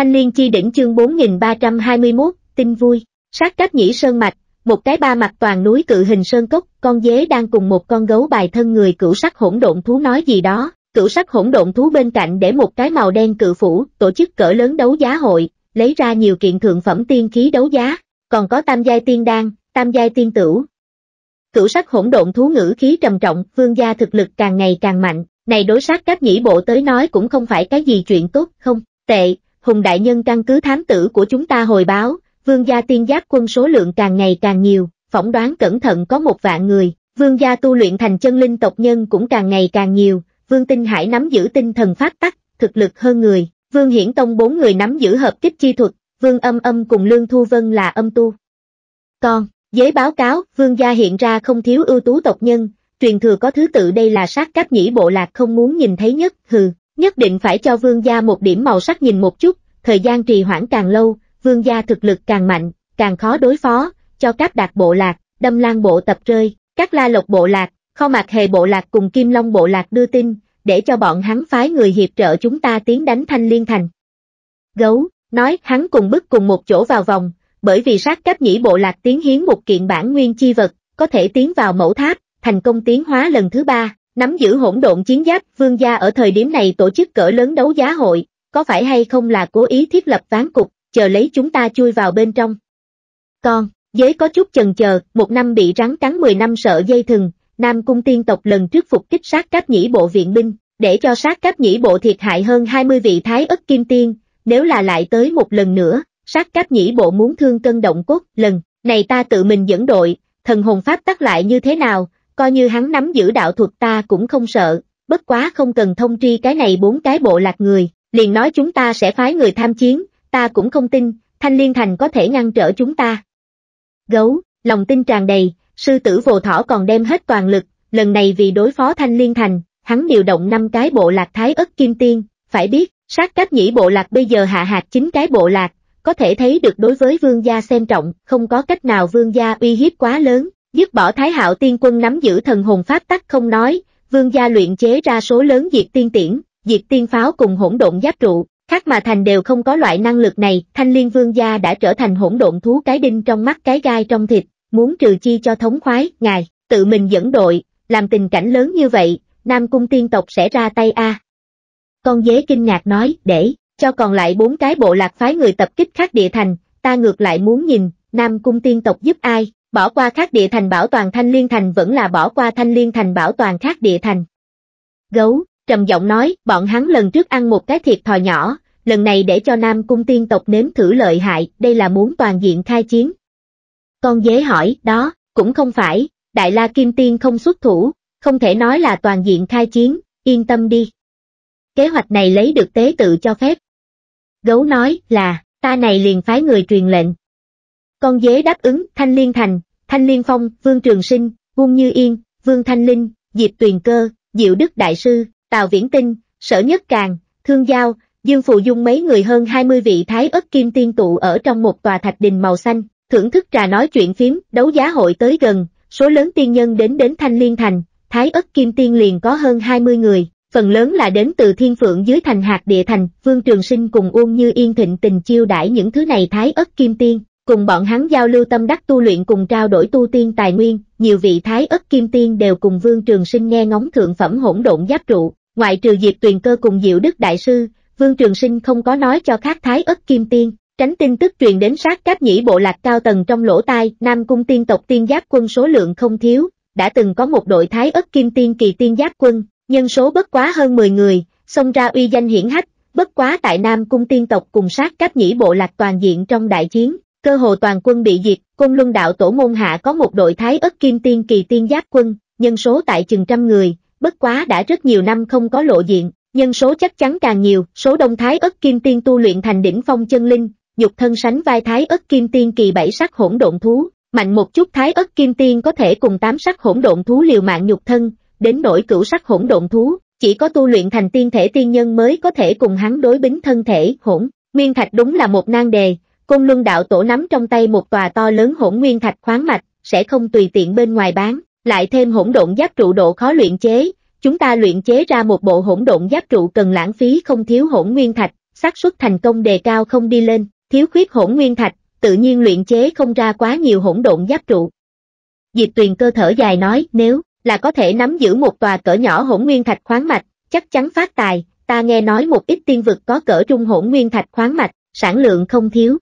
Thanh Liên Chi Đỉnh chương 4321, tin vui, sát cách nhĩ sơn mạch, một cái ba mặt toàn núi cự hình sơn cốc, con dế đang cùng một con gấu bài thân người cửu sắc hỗn độn thú nói gì đó, cửu sắc hỗn độn thú bên cạnh để một cái màu đen cự phủ, tổ chức cỡ lớn đấu giá hội, lấy ra nhiều kiện thượng phẩm tiên khí đấu giá, còn có tam giai tiên đan, tam giai tiên tửu. Cửu sắc hỗn độn thú ngữ khí trầm trọng, vương gia thực lực càng ngày càng mạnh, này đối sát cách nhĩ bộ tới nói cũng không phải cái gì chuyện tốt, không, tệ, Hùng Đại Nhân căn cứ thám tử của chúng ta hồi báo, vương gia tiên giác quân số lượng càng ngày càng nhiều, phỏng đoán cẩn thận có một vạn người, vương gia tu luyện thành chân linh tộc nhân cũng càng ngày càng nhiều, vương tinh hải nắm giữ tinh thần phát tắc, thực lực hơn người, vương hiển tông bốn người nắm giữ hợp kích chi thuật, vương âm âm cùng Lương Thu Vân là âm tu. Còn, Giấy báo cáo, vương gia hiện ra không thiếu ưu tú tộc nhân, truyền thừa có thứ tự đây là sát cáp nhĩ bộ lạc không muốn nhìn thấy nhất, hừ, Nhất định phải cho vương gia một điểm màu sắc nhìn một chút, thời gian trì hoãn càng lâu, vương gia thực lực càng mạnh, càng khó đối phó, cho các đạt bộ lạc, đâm lan bộ tập rơi, các la lộc bộ lạc, kho mạc hề bộ lạc cùng kim long bộ lạc đưa tin, để cho bọn hắn phái người hiệp trợ chúng ta tiến đánh thanh liên thành. Gấu, nói hắn cùng bước cùng một chỗ vào vòng, bởi vì sát cách nhĩ bộ lạc tiến hiến một kiện bản nguyên chi vật, có thể tiến vào mẫu tháp, thành công tiến hóa lần thứ ba, nắm giữ hỗn độn chiến giáp, vương gia ở thời điểm này tổ chức cỡ lớn đấu giá hội, có phải hay không là cố ý thiết lập ván cục, chờ lấy chúng ta chui vào bên trong. còn giới có chút chần chờ, một năm bị rắn cắn 10 năm sợ dây thừng, Nam Cung tiên tộc lần trước phục kích sát cáp nhĩ bộ viện binh, để cho sát cáp nhĩ bộ thiệt hại hơn 20 vị thái ất kim tiên, nếu là lại tới một lần nữa, sát cáp nhĩ bộ muốn thương cân động cốt lần, này ta tự mình dẫn đội, thần hồn pháp tắc lại như thế nào, coi như hắn nắm giữ đạo thuật ta cũng không sợ, bất quá không cần thông tri cái này bốn cái bộ lạc người, liền nói chúng ta sẽ phái người tham chiến, ta cũng không tin, Thanh Liên Thành có thể ngăn trở chúng ta. Gấu, lòng tin tràn đầy, sư tử vồ thỏ còn đem hết toàn lực, lần này vì đối phó Thanh Liên Thành, hắn điều động năm cái bộ lạc thái ất kim tiên, phải biết, sát cách nhĩ bộ lạc bây giờ hạ hạt chính cái bộ lạc, có thể thấy được đối với vương gia xem trọng, không có cách nào vương gia uy hiếp quá lớn, Dứt bỏ Thái Hạo tiên quân nắm giữ thần hồn pháp tắc không nói, vương gia luyện chế ra số lớn diệt tiên tiễn, diệt tiên pháo cùng hỗn độn giáp trụ, khác mà thành đều không có loại năng lực này, thanh liên vương gia đã trở thành hỗn độn thú cái đinh trong mắt cái gai trong thịt, muốn trừ chi cho thống khoái, ngài, tự mình dẫn đội, làm tình cảnh lớn như vậy, Nam Cung tiên tộc sẽ ra tay a. Con dế kinh ngạc nói, để, cho còn lại bốn cái bộ lạc phái người tập kích khác địa thành, ta ngược lại muốn nhìn, Nam Cung tiên tộc giúp ai, bỏ qua khác địa thành bảo toàn thanh liên thành vẫn là bỏ qua thanh liên thành bảo toàn khác địa thành. Gấu, trầm giọng nói, bọn hắn lần trước ăn một cái thiệt thòi nhỏ, lần này để cho Nam Cung tiên tộc nếm thử lợi hại, đây là muốn toàn diện khai chiến. Con dế hỏi, đó, cũng không phải, Đại La Kim Tiên không xuất thủ, không thể nói là toàn diện khai chiến, yên tâm đi. Kế hoạch này lấy được tế tự cho phép. Gấu nói là, ta này liền phái người truyền lệnh. Con dế đáp ứng, Thanh Liên Thành, Thanh Liên Phong, Vương Trường Sinh, Vung Như Yên, Vương Thanh Linh, Diệp Tuyền Cơ, Diệu Đức Đại Sư, Tào Viễn Tinh, Sở Nhất Càng, Thương Giao, Dương phụ Dung mấy người hơn 20 vị thái ất kim tiên tụ ở trong một tòa thạch đình màu xanh, thưởng thức trà nói chuyện phím, đấu giá hội tới gần, số lớn tiên nhân đến đến Thanh Liên Thành, thái ất kim tiên liền có hơn 20 người, phần lớn là đến từ thiên phượng dưới thành hạt địa thành, Vương Trường Sinh cùng Uông Như Yên thịnh tình chiêu đãi những thứ này thái ất kim tiên. Cùng bọn hắn giao lưu tâm đắc tu luyện cùng trao đổi tu tiên tài nguyên, nhiều vị thái ất kim tiên đều cùng Vương Trường Sinh nghe ngóng thượng phẩm hỗn độn giáp trụ, ngoại trừ diệt tuyền cơ cùng Diệu Đức Đại Sư, Vương Trường Sinh không có nói cho các thái ất kim tiên, tránh tin tức truyền đến sát cáp nhĩ bộ lạc cao tầng trong lỗ tai, Nam Cung tiên tộc tiên giáp quân số lượng không thiếu, đã từng có một đội thái ất kim tiên kỳ tiên giáp quân, nhân số bất quá hơn 10 người, xông ra uy danh hiển hách, bất quá tại Nam Cung tiên tộc cùng sát cáp nhĩ bộ lạc toàn diện trong đại chiến, Cơ hồ toàn quân bị diệt, cung luân đạo tổ môn hạ có một đội thái ất kim tiên kỳ tiên giáp quân, nhân số tại chừng trăm người, bất quá đã rất nhiều năm không có lộ diện, nhân số chắc chắn càng nhiều, số đông thái ất kim tiên tu luyện thành đỉnh phong chân linh, nhục thân sánh vai thái ất kim tiên kỳ bảy sắc hỗn độn thú, mạnh một chút thái ất kim tiên có thể cùng tám sắc hỗn độn thú liều mạng nhục thân, đến nỗi cửu sắc hỗn độn thú, chỉ có tu luyện thành tiên thể tiên nhân mới có thể cùng hắn đối bính thân thể hỗn. Nguyên Thạch đúng là một nan đề, Côn Luân Đạo Tổ nắm trong tay một tòa to lớn hỗn nguyên thạch khoáng mạch, sẽ không tùy tiện bên ngoài bán, lại thêm hỗn độn giáp trụ độ khó luyện chế, chúng ta luyện chế ra một bộ hỗn độn giáp trụ cần lãng phí không thiếu hỗn nguyên thạch, xác suất thành công đề cao không đi lên, thiếu khuyết hỗn nguyên thạch, tự nhiên luyện chế không ra quá nhiều hỗn độn giáp trụ. Diệp Tuyền cơ thở dài nói, nếu là có thể nắm giữ một tòa cỡ nhỏ hỗn nguyên thạch khoáng mạch, chắc chắn phát tài, ta nghe nói một ít tiên vực có cỡ trung hỗn nguyên thạch khoáng mạch, sản lượng không thiếu,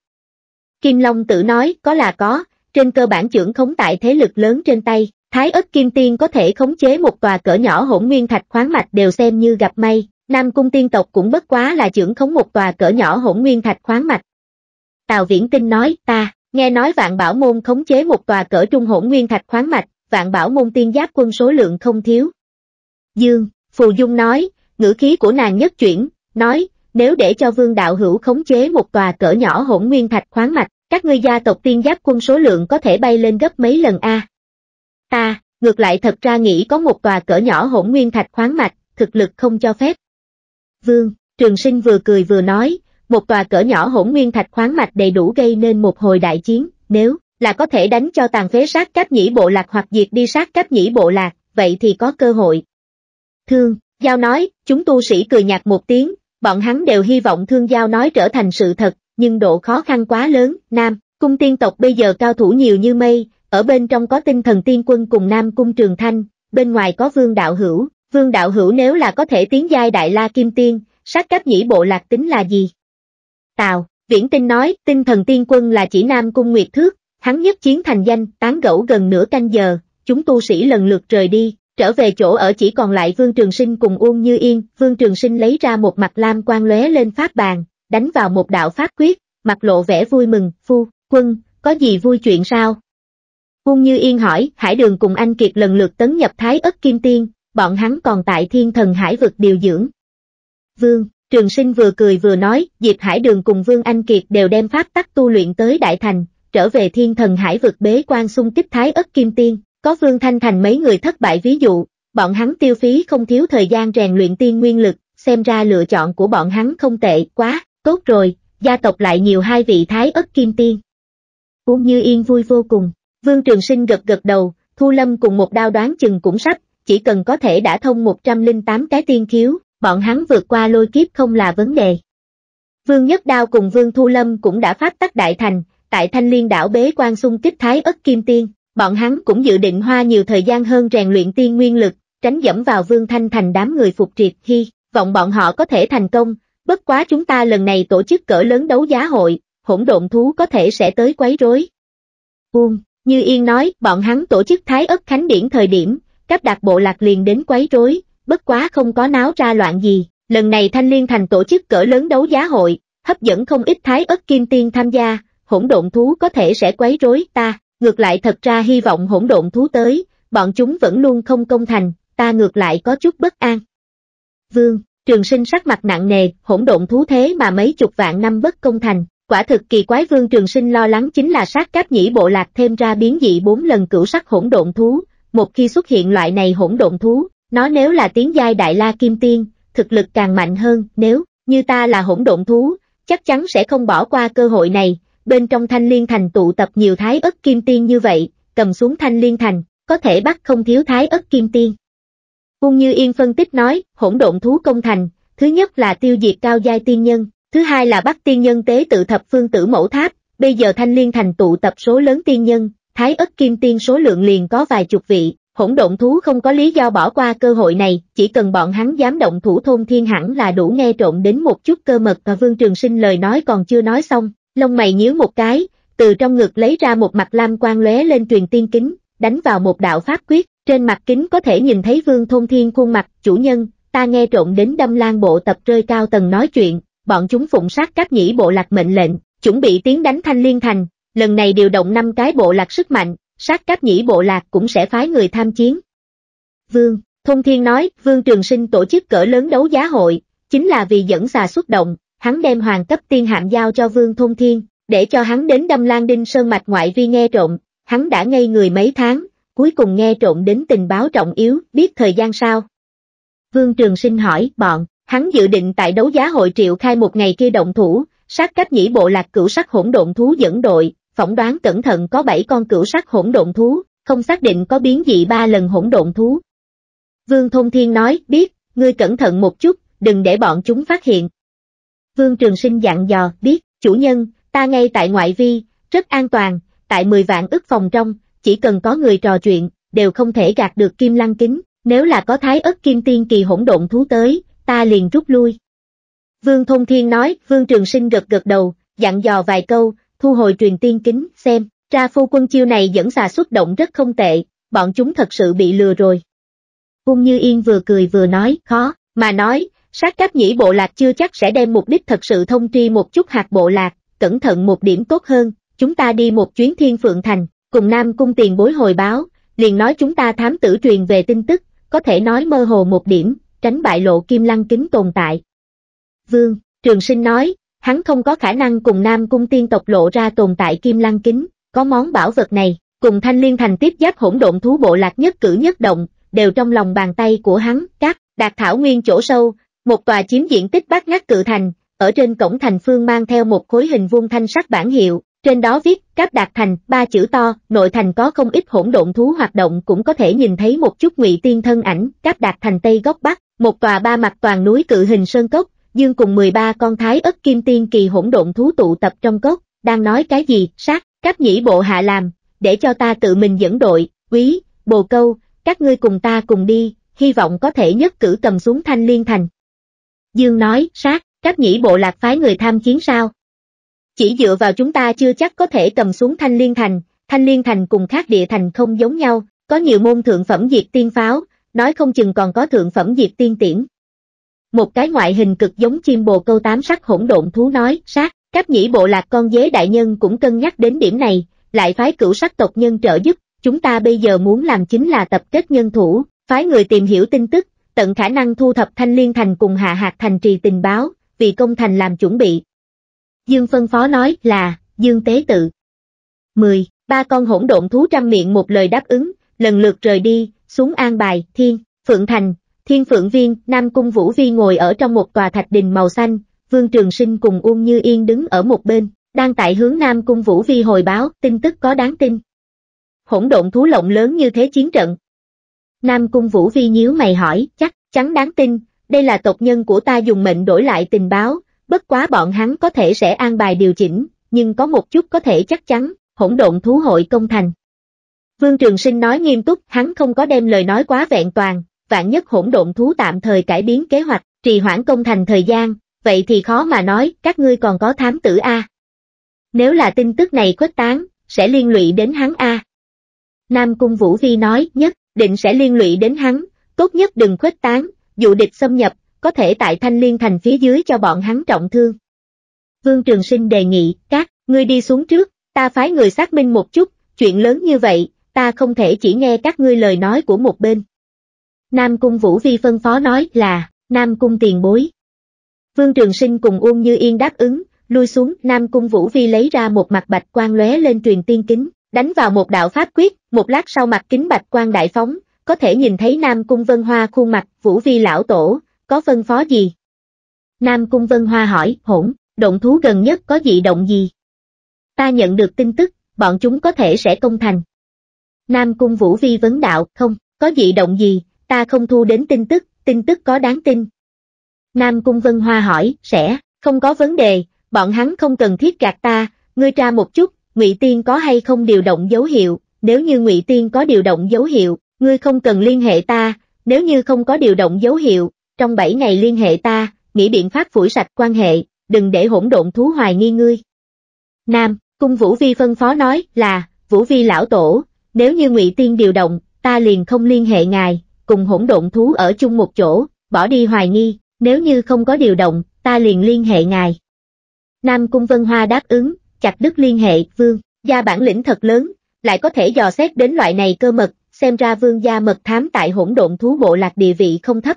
Kim Long tự nói có là có, trên cơ bản trưởng khống tại thế lực lớn trên tay, Thái ất Kim Tiên có thể khống chế một tòa cỡ nhỏ hỗn nguyên thạch khoáng mạch đều xem như gặp may, Nam Cung Tiên Tộc cũng bất quá là trưởng khống một tòa cỡ nhỏ hỗn nguyên thạch khoáng mạch. Tào Viễn Tinh nói, ta, nghe nói vạn bảo môn khống chế một tòa cỡ trung hỗn nguyên thạch khoáng mạch, vạn bảo môn tiên giáp quân số lượng không thiếu. Dương, Phù Dung nói, ngữ khí của nàng nhất chuyển, nói, nếu để cho vương đạo hữu khống chế một tòa cỡ nhỏ hỗn nguyên thạch khoáng mạch, các ngươi gia tộc tiên giáp quân số lượng có thể bay lên gấp mấy lần a. Ta, ngược lại thật ra nghĩ có một tòa cỡ nhỏ hỗn nguyên thạch khoáng mạch, thực lực không cho phép. Vương, trường sinh vừa cười vừa nói, một tòa cỡ nhỏ hỗn nguyên thạch khoáng mạch đầy đủ gây nên một hồi đại chiến, nếu là có thể đánh cho tàn phế sát cáp nhĩ bộ lạc hoặc diệt đi sát cáp nhĩ bộ lạc, vậy thì có cơ hội. Thương, Giao nói, chúng tu sĩ cười nhạt một tiếng, bọn hắn đều hy vọng thương giao nói trở thành sự thật, nhưng độ khó khăn quá lớn, Nam, cung tiên tộc bây giờ cao thủ nhiều như mây, ở bên trong có tinh thần tiên quân cùng Nam cung trường thanh, bên ngoài có vương đạo hữu, vương đạo hữu nếu là có thể tiến giai đại la kim tiên, sát cấp nhĩ bộ lạc tính là gì? Tào, viễn tinh nói, tinh thần tiên quân là chỉ Nam cung nguyệt thước, hắn nhất chiến thành danh, tán gẫu gần nửa canh giờ, chúng tu sĩ lần lượt rời đi, Trở về chỗ ở chỉ còn lại Vương Trường Sinh cùng Uông Như Yên, Vương Trường Sinh lấy ra một mặt lam quang lóe lên pháp bàn, đánh vào một đạo pháp quyết, mặt lộ vẻ vui mừng, phu, quân, có gì vui chuyện sao? Uông Như Yên hỏi, Hải Đường cùng anh Kiệt lần lượt tấn nhập Thái ất Kim Tiên, bọn hắn còn tại thiên thần hải vực điều dưỡng. Vương, Trường Sinh vừa cười vừa nói, Diệp Hải Đường cùng Vương Anh Kiệt đều đem pháp tắc tu luyện tới Đại Thành, trở về thiên thần hải vực bế quan xung kích Thái ất Kim Tiên. Có Vương Thanh Thành mấy người thất bại ví dụ, bọn hắn tiêu phí không thiếu thời gian rèn luyện tiên nguyên lực, xem ra lựa chọn của bọn hắn không tệ quá, tốt rồi, gia tộc lại nhiều hai vị thái ất kim tiên. Uông Như Yên vui vô cùng, Vương Trường Sinh gật gật đầu, Thu Lâm cùng một đao đoán chừng cũng sắp, chỉ cần có thể đã thông 108 cái tiên khiếu, bọn hắn vượt qua lôi kiếp không là vấn đề. Vương Nhất Đao cùng Vương Thu Lâm cũng đã phát tác đại thành, tại Thanh Liên đảo bế quan xung kích thái ất kim tiên bọn hắn cũng dự định hoa nhiều thời gian hơn rèn luyện tiên nguyên lực, tránh dẫm vào Vương Thanh thành đám người phục triệt khi vọng bọn họ có thể thành công, bất quá chúng ta lần này tổ chức cỡ lớn đấu giá hội, hỗn độn thú có thể sẽ tới quấy rối. Buông, như Yên nói, bọn hắn tổ chức Thái ất Khánh Điển thời điểm, cấp đạt bộ lạc liền đến quấy rối, bất quá không có náo ra loạn gì, lần này Thanh Liên thành tổ chức cỡ lớn đấu giá hội, hấp dẫn không ít Thái ất Kim Tiên tham gia, hỗn độn thú có thể sẽ quấy rối ta. Ngược lại thật ra hy vọng hỗn độn thú tới, bọn chúng vẫn luôn không công thành, ta ngược lại có chút bất an. Vương, trường sinh sắc mặt nặng nề, hỗn độn thú thế mà mấy chục vạn năm bất công thành, quả thực kỳ quái vương trường sinh lo lắng chính là sát cáp nhĩ bộ lạc thêm ra biến dị bốn lần cửu sắc hỗn độn thú, một khi xuất hiện loại này hỗn độn thú, nó nếu là tiếng giai đại la kim tiên, thực lực càng mạnh hơn, nếu như ta là hỗn độn thú, chắc chắn sẽ không bỏ qua cơ hội này, bên trong thanh liên thành tụ tập nhiều thái ất kim tiên như vậy, cầm xuống thanh liên thành, có thể bắt không thiếu thái ất kim tiên. Cung Như Yên phân tích nói, hỗn độn thú công thành, thứ nhất là tiêu diệt cao giai tiên nhân, thứ hai là bắt tiên nhân tế tự thập phương tử mẫu tháp, bây giờ thanh liên thành tụ tập số lớn tiên nhân, thái ất kim tiên số lượng liền có vài chục vị, hỗn độn thú không có lý do bỏ qua cơ hội này, chỉ cần bọn hắn dám động thủ thôn thiên hẳn là đủ nghe trộn đến một chút cơ mật và Vương Trường Sinh lời nói còn chưa nói xong, lông mày nhíu một cái, từ trong ngực lấy ra một mặt lam quang lóe lên truyền tiên kính, đánh vào một đạo pháp quyết, trên mặt kính có thể nhìn thấy Vương Thông Thiên khuôn mặt, chủ nhân, ta nghe trộn đến đâm lan bộ tập rơi cao tầng nói chuyện, bọn chúng phụng sát các nhĩ bộ lạc mệnh lệnh, chuẩn bị tiến đánh thanh liên thành, lần này điều động năm cái bộ lạc sức mạnh, sát các nhĩ bộ lạc cũng sẽ phái người tham chiến. Vương, Thông Thiên nói, Vương Trường Sinh tổ chức cỡ lớn đấu giá hội, chính là vì dẫn xà xuất động, hắn đem hoàng cấp tiên hạm giao cho Vương Thôn Thiên, để cho hắn đến đâm Lan Đinh Sơn Mạch ngoại vi nghe trộm, hắn đã ngây người mấy tháng, cuối cùng nghe trộm đến tình báo trọng yếu, biết thời gian sao. Vương Trường Sinh hỏi, bọn, hắn dự định tại đấu giá hội triệu khai một ngày kia động thủ, sát cách nhĩ bộ lạc cửu sắc hỗn độn thú dẫn đội, phỏng đoán cẩn thận có 7 con cửu sắc hỗn độn thú, không xác định có biến dị ba lần hỗn độn thú. Vương Thông Thiên nói, biết, ngươi cẩn thận một chút, đừng để bọn chúng phát hiện, Vương Trường Sinh dặn dò, biết, chủ nhân, ta ngay tại ngoại vi, rất an toàn, tại 10 vạn ức phòng trong, chỉ cần có người trò chuyện, đều không thể gạt được kim lăng kính, nếu là có thái ất kim tiên kỳ hỗn độn thú tới, ta liền rút lui. Vương Thông Thiên nói, Vương Trường Sinh gật gật đầu, dặn dò vài câu, thu hồi truyền tiên kính, xem, ra phu quân chiêu này dẫn xà xuất động rất không tệ, bọn chúng thật sự bị lừa rồi. Ung Như Yên vừa cười vừa nói, khó, mà nói, sát cáp nhĩ bộ lạc chưa chắc sẽ đem mục đích thật sự thông tri một chút hạt bộ lạc, cẩn thận một điểm tốt hơn, chúng ta đi một chuyến thiên phượng thành, cùng Nam Cung tiền bối hồi báo, liền nói chúng ta thám tử truyền về tin tức, có thể nói mơ hồ một điểm, tránh bại lộ kim lăng kính tồn tại. Vương, Trường Sinh nói, hắn không có khả năng cùng Nam Cung tiên tộc lộ ra tồn tại kim lăng kính, có món bảo vật này, cùng thanh liên thành tiếp giáp hỗn độn thú bộ lạc nhất cử nhất động, đều trong lòng bàn tay của hắn, các, đạt thảo nguyên chỗ sâu, một tòa chiếm diện tích bát ngát cự thành, ở trên cổng thành phương mang theo một khối hình vuông thanh sắc bản hiệu, trên đó viết Cáp Đạt Thành, ba chữ to, nội thành có không ít hỗn độn thú hoạt động cũng có thể nhìn thấy một chút ngụy tiên thân ảnh, Cáp Đạt Thành Tây góc Bắc, một tòa ba mặt toàn núi cự hình sơn cốc, dương cùng 13 con thái ất kim tiên kỳ hỗn độn thú tụ tập trong cốc, đang nói cái gì, sát, các nhĩ bộ hạ làm, để cho ta tự mình dẫn đội, quý, bồ câu, các ngươi cùng ta cùng đi, hy vọng có thể nhất cử cầm xuống thanh liên thành. Dương nói, sát, các nhĩ bộ lạc phái người tham chiến sao? Chỉ dựa vào chúng ta chưa chắc có thể cầm xuống Thanh Liên Thành, Thanh Liên Thành cùng khác địa thành không giống nhau, có nhiều môn thượng phẩm diệt tiên pháo, nói không chừng còn có thượng phẩm diệt tiên tiễn. Một cái ngoại hình cực giống chim bồ câu tám sắc hỗn độn thú nói, sát, các nhĩ bộ lạc con dế đại nhân cũng cân nhắc đến điểm này, lại phái cửu sắc tộc nhân trợ giúp, chúng ta bây giờ muốn làm chính là tập kết nhân thủ, phái người tìm hiểu tin tức, tận khả năng thu thập Thanh Liên Thành cùng Hạ Hạt Thành trì tình báo, vì công thành làm chuẩn bị. Dương phân phó nói là, Dương tế tự. 10. Ba con hỗn độn thú trăm miệng một lời đáp ứng, lần lượt rời đi, xuống an bài, thiên, phượng thành, thiên phượng viên, nam cung vũ vi ngồi ở trong một tòa thạch đình màu xanh, vương trường sinh cùng Uông Như Yên đứng ở một bên, đang tại hướng nam cung vũ vi hồi báo, tin tức có đáng tin. Hỗn độn thú lộng lớn như thế chiến trận, Nam Cung Vũ Vi nhíu mày hỏi, chắc, chắn đáng tin, đây là tộc nhân của ta dùng mệnh đổi lại tình báo, bất quá bọn hắn có thể sẽ an bài điều chỉnh, nhưng có một chút có thể chắc chắn, hỗn độn thú hội công thành. Vương Trường Sinh nói nghiêm túc, hắn không có đem lời nói quá vẹn toàn, vạn nhất hỗn độn thú tạm thời cải biến kế hoạch, trì hoãn công thành thời gian, vậy thì khó mà nói, các ngươi còn có thám tử A. Nếu là tin tức này khuếch tán, sẽ liên lụy đến hắn A. Nam Cung Vũ Vi nói, nhất, định sẽ liên lụy đến hắn, tốt nhất đừng khuếch tán, dụ địch xâm nhập, có thể tại thanh liên thành phía dưới cho bọn hắn trọng thương. Vương Trường Sinh đề nghị, các, ngươi đi xuống trước, ta phái người xác minh một chút, chuyện lớn như vậy, ta không thể chỉ nghe các ngươi lời nói của một bên. Nam Cung Vũ Vi phân phó nói là, Nam Cung tiền bối. Vương Trường Sinh cùng Uông Như Yên đáp ứng, lui xuống, Nam Cung Vũ Vi lấy ra một mặt bạch quan lóe lên truyền tiên kính đánh vào một đạo pháp quyết, một lát sau mặt kính bạch quan đại phóng, có thể nhìn thấy Nam Cung Vân Hoa khuôn mặt, Vũ Vi lão tổ, có phân phó gì? Nam Cung Vân Hoa hỏi, hỗn, động thú gần nhất có dị động gì? Ta nhận được tin tức, bọn chúng có thể sẽ công thành. Nam Cung Vũ Vi vấn đạo, không, có dị động gì, ta không thu đến tin tức, tin tức có đáng tin. Nam Cung Vân Hoa hỏi, sẽ, không có vấn đề, bọn hắn không cần thiết gạt ta, ngươi tra một chút, Ngụy Tiên có hay không điều động dấu hiệu, nếu như Ngụy Tiên có điều động dấu hiệu, ngươi không cần liên hệ ta, nếu như không có điều động dấu hiệu, trong 7 ngày liên hệ ta, nghĩ biện pháp phủi sạch quan hệ, đừng để hỗn độn thú hoài nghi ngươi. Nam, cung Vũ Vi phân phó nói là, Vũ Vi lão tổ, nếu như Ngụy Tiên điều động, ta liền không liên hệ ngài, cùng hỗn độn thú ở chung một chỗ, bỏ đi hoài nghi, nếu như không có điều động, ta liền liên hệ ngài. Nam Cung Vân Hoa đáp ứng, chặt đứt liên hệ, vương, gia bản lĩnh thật lớn, lại có thể dò xét đến loại này cơ mật, xem ra vương gia mật thám tại hỗn độn thú bộ lạc địa vị không thấp.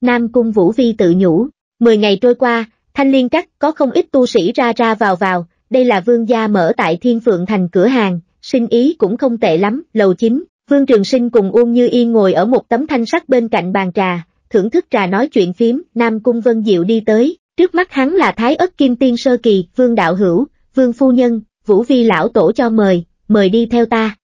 Nam Cung Vũ Vi tự nhủ, 10 ngày trôi qua, thanh liên cắt có không ít tu sĩ ra ra vào vào, đây là vương gia mở tại Thiên Phượng thành cửa hàng, sinh ý cũng không tệ lắm, lầu chính, vương trường sinh cùng Uông Như Yên ngồi ở một tấm thanh sắt bên cạnh bàn trà, thưởng thức trà nói chuyện phím, Nam Cung Vân Diệu đi tới, trước mắt hắn là Thái ất Kim Tiên Sơ Kỳ, vương đạo hữu, vương phu nhân, Vũ Vi lão tổ cho mời, mời đi theo ta.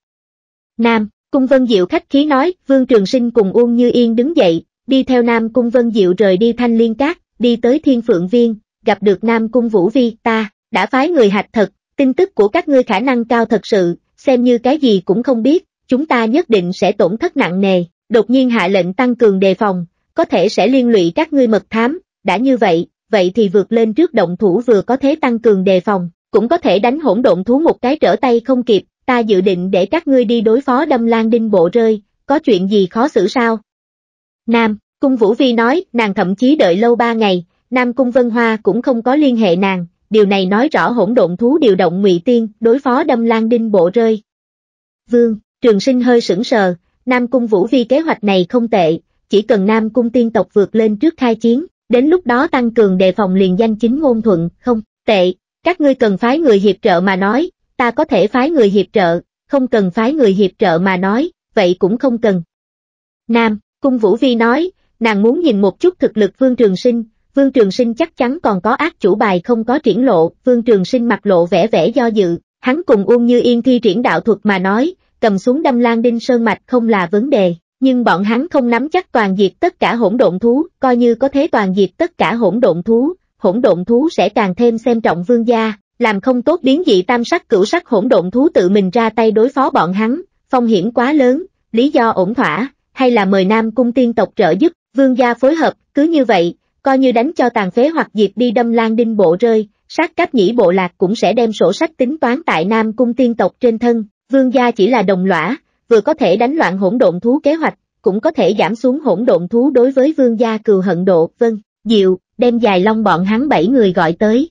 Nam, Cung Vân Diệu khách khí nói, Vương Trường Sinh cùng Uông Như Yên đứng dậy, đi theo Nam Cung Vân Diệu rời đi Thanh Liên Cát, đi tới Thiên Phượng Viên, gặp được Nam Cung Vũ Vi, ta, đã phái người hạch thật, tin tức của các ngươi khả năng cao thật sự, xem như cái gì cũng không biết, chúng ta nhất định sẽ tổn thất nặng nề, đột nhiên hạ lệnh tăng cường đề phòng, có thể sẽ liên lụy các ngươi mật thám, đã như vậy, vậy thì vượt lên trước động thủ vừa có thế tăng cường đề phòng, cũng có thể đánh hỗn độn thú một cái trở tay không kịp, ta dự định để các ngươi đi đối phó đâm lan đinh bộ rơi, có chuyện gì khó xử sao? Nam, Cung Vũ Vi nói, nàng thậm chí đợi lâu ba ngày, Nam Cung Vân Hoa cũng không có liên hệ nàng, điều này nói rõ hỗn độn thú điều động ngụy tiên, đối phó đâm lan đinh bộ rơi. Vương, trường sinh hơi sững sờ, Nam Cung Vũ Vi kế hoạch này không tệ, chỉ cần Nam Cung tiên tộc vượt lên trước khai chiến, đến lúc đó tăng cường đề phòng liền danh chính ngôn thuận, không, tệ, các ngươi cần phái người hiệp trợ mà nói, ta có thể phái người hiệp trợ, không cần phái người hiệp trợ mà nói, vậy cũng không cần. Nam, Cung Vũ Vi nói, nàng muốn nhìn một chút thực lực Vương Trường Sinh, Vương Trường Sinh chắc chắn còn có ác chủ bài không có triển lộ, Vương Trường Sinh mặc lộ vẻ vẻ do dự, hắn cùng Uông Như Yên thi triển đạo thuật mà nói, cầm xuống đâm lan đinh sơn mạch không là vấn đề, nhưng bọn hắn không nắm chắc toàn diệt tất cả hỗn độn thú, coi như có thế toàn diệt tất cả hỗn độn thú, hỗn độn thú sẽ càng thêm xem trọng vương gia, làm không tốt biến dị tam sắc cửu sắc hỗn độn thú tự mình ra tay đối phó bọn hắn, phong hiểm quá lớn, lý do ổn thỏa, hay là mời Nam Cung tiên tộc trợ giúp, vương gia phối hợp, cứ như vậy, coi như đánh cho tàn phế hoặc diệt đi đâm lan đinh bộ rơi, sát cáp nhĩ bộ lạc cũng sẽ đem sổ sách tính toán tại Nam Cung tiên tộc trên thân, vương gia chỉ là đồng lõa, vừa có thể đánh loạn hỗn độn thú kế hoạch, cũng có thể giảm xuống hỗn độn thú đối với vương gia cừu hận độ, vân, diệu, đem dài long bọn hắn bảy người gọi tới.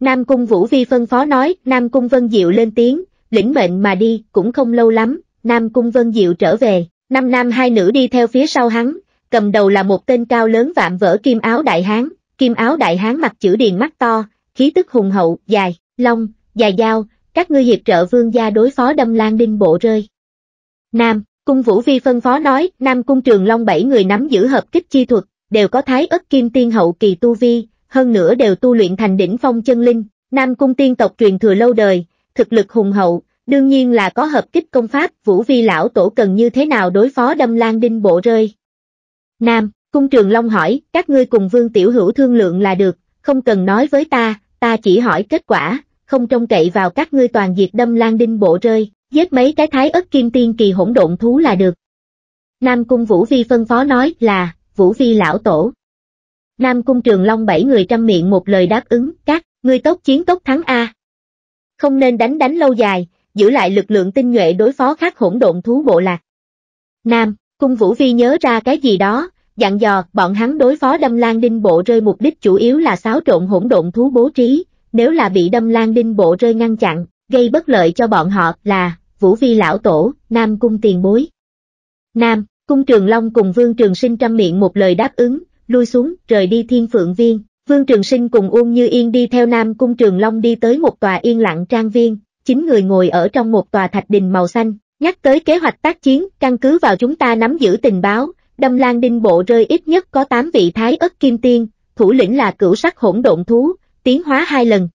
Nam Cung Vũ Vi phân phó nói, Nam Cung Vân Diệu lên tiếng, lĩnh mệnh mà đi, cũng không lâu lắm, Nam Cung Vân Diệu trở về, năm nam hai nữ đi theo phía sau hắn, cầm đầu là một tên cao lớn vạm vỡ kim áo đại hán, kim áo đại hán mặt chữ điền mắt to, khí tức hùng hậu, dài, long, dài dao, các ngươi hiệp trợ vương gia đối phó đâm lan đinh bộ rơi. Nam, cung vũ vi phân phó nói, Nam cung trường long bảy người nắm giữ hợp kích chi thuật, đều có thái ất kim tiên hậu kỳ tu vi, hơn nữa đều tu luyện thành đỉnh phong chân linh, Nam Cung tiên tộc truyền thừa lâu đời, thực lực hùng hậu, đương nhiên là có hợp kích công pháp, Vũ Vi lão tổ cần như thế nào đối phó đâm lan đinh bộ rơi. Nam, Cung Trường Long hỏi, các ngươi cùng Vương Tiểu Hữu thương lượng là được, không cần nói với ta, ta chỉ hỏi kết quả, không trông cậy vào các ngươi toàn diệt đâm lan đinh bộ rơi, giết mấy cái thái ất kim tiên kỳ hỗn độn thú là được. Nam Cung Vũ Vi phân phó nói là, Vũ Vi lão tổ. Nam Cung Trường Long bảy người trăm miệng một lời đáp ứng, các, ngươi tốt chiến tốt thắng A. Không nên đánh đánh lâu dài, giữ lại lực lượng tinh nhuệ đối phó khác hỗn độn thú bộ lạc. Nam, Cung Vũ Vi nhớ ra cái gì đó, dặn dò bọn hắn đối phó đâm lan đinh bộ rơi mục đích chủ yếu là xáo trộn hỗn độn thú bố trí, nếu là bị đâm lan đinh bộ rơi ngăn chặn, gây bất lợi cho bọn họ là Vũ Vi lão tổ, Nam Cung tiền bối. Nam, Cung Trường Long cùng Vương Trường Sinh trăm miệng một lời đáp ứng, lui xuống, rời đi Thiên Phượng Viên. Vương Trường Sinh cùng Uông Như Yên đi theo Nam Cung Trường Long đi tới một tòa yên lặng trang viên, chính người ngồi ở trong một tòa thạch đình màu xanh, nhắc tới kế hoạch tác chiến, căn cứ vào chúng ta nắm giữ tình báo, đâm lan đinh bộ rơi ít nhất có 8 vị thái ất kim tiên, thủ lĩnh là cửu sắc hỗn độn thú, tiến hóa hai lần.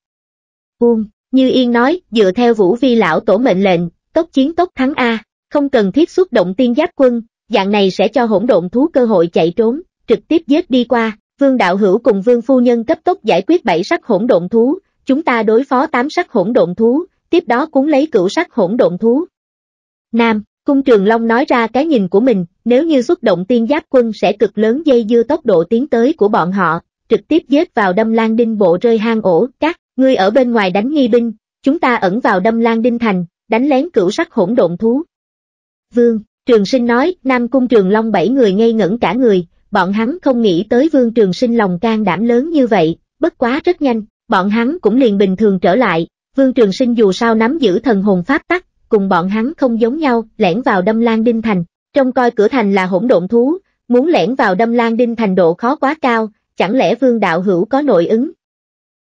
Uông, Như Yên nói, dựa theo vũ vi lão tổ mệnh lệnh, tốc chiến tốc thắng A, không cần thiết xuất động tiên giáp quân, dạng này sẽ cho hỗn độn thú cơ hội chạy trốn, trực tiếp giết đi qua, vương đạo hữu cùng vương phu nhân cấp tốc giải quyết bảy sắc hỗn độn thú, chúng ta đối phó tám sắc hỗn độn thú, tiếp đó cũng lấy cửu sắc hỗn độn thú. Nam, cung trường Long nói ra cái nhìn của mình, nếu như xuất động tiên giáp quân sẽ cực lớn dây dưa tốc độ tiến tới của bọn họ, trực tiếp giết vào đâm lan đinh bộ rơi hang ổ, các, ngươi ở bên ngoài đánh nghi binh, chúng ta ẩn vào đâm lan đinh thành, đánh lén cửu sắc hỗn độn thú. Vương, Trường sinh nói, Nam Cung Trường Long bảy người ngây ngẩn cả người, bọn hắn không nghĩ tới Vương Trường sinh lòng can đảm lớn như vậy, bất quá rất nhanh, bọn hắn cũng liền bình thường trở lại, Vương Trường sinh dù sao nắm giữ thần hồn pháp tắc, cùng bọn hắn không giống nhau, lẻn vào đâm lan đinh thành, trong coi cửa thành là hỗn độn thú, muốn lẻn vào đâm lan đinh thành độ khó quá cao, chẳng lẽ Vương Đạo Hữu có nội ứng?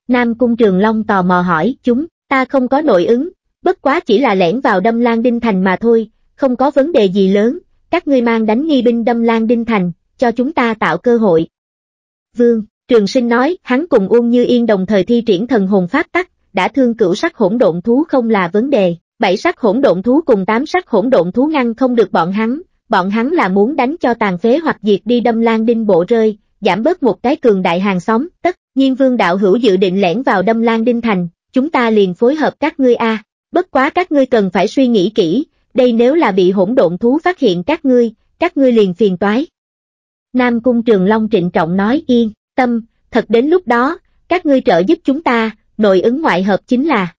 Nam Cung Trường Long tò mò hỏi, chúng, ta không có nội ứng, bất quá chỉ là lẻn vào đâm lan đinh thành mà thôi, không có vấn đề gì lớn, các ngươi mang đánh nghi binh đâm Lan Đinh Thành, cho chúng ta tạo cơ hội. Vương, Trường Sinh nói, hắn cùng Uông Như Yên đồng thời thi triển thần hồn pháp tắc, đã thương cửu sắc hỗn độn thú không là vấn đề, bảy sắc hỗn độn thú cùng tám sắc hỗn độn thú ngăn không được bọn hắn, bọn hắn là muốn đánh cho tàn phế hoặc diệt đi đâm Lan Đinh bộ rơi, giảm bớt một cái cường đại hàng xóm, tất nhiên Vương Đạo Hữu dự định lẻn vào đâm Lan Đinh Thành, chúng ta liền phối hợp các ngươi a. Bất quá các ngươi cần phải suy nghĩ kỹ, đây nếu là bị hỗn độn thú phát hiện các ngươi, các ngươi liền phiền toái. Nam Cung Trường Long trịnh trọng nói yên, tâm, thật đến lúc đó, các ngươi trợ giúp chúng ta, nội ứng ngoại hợp chính là.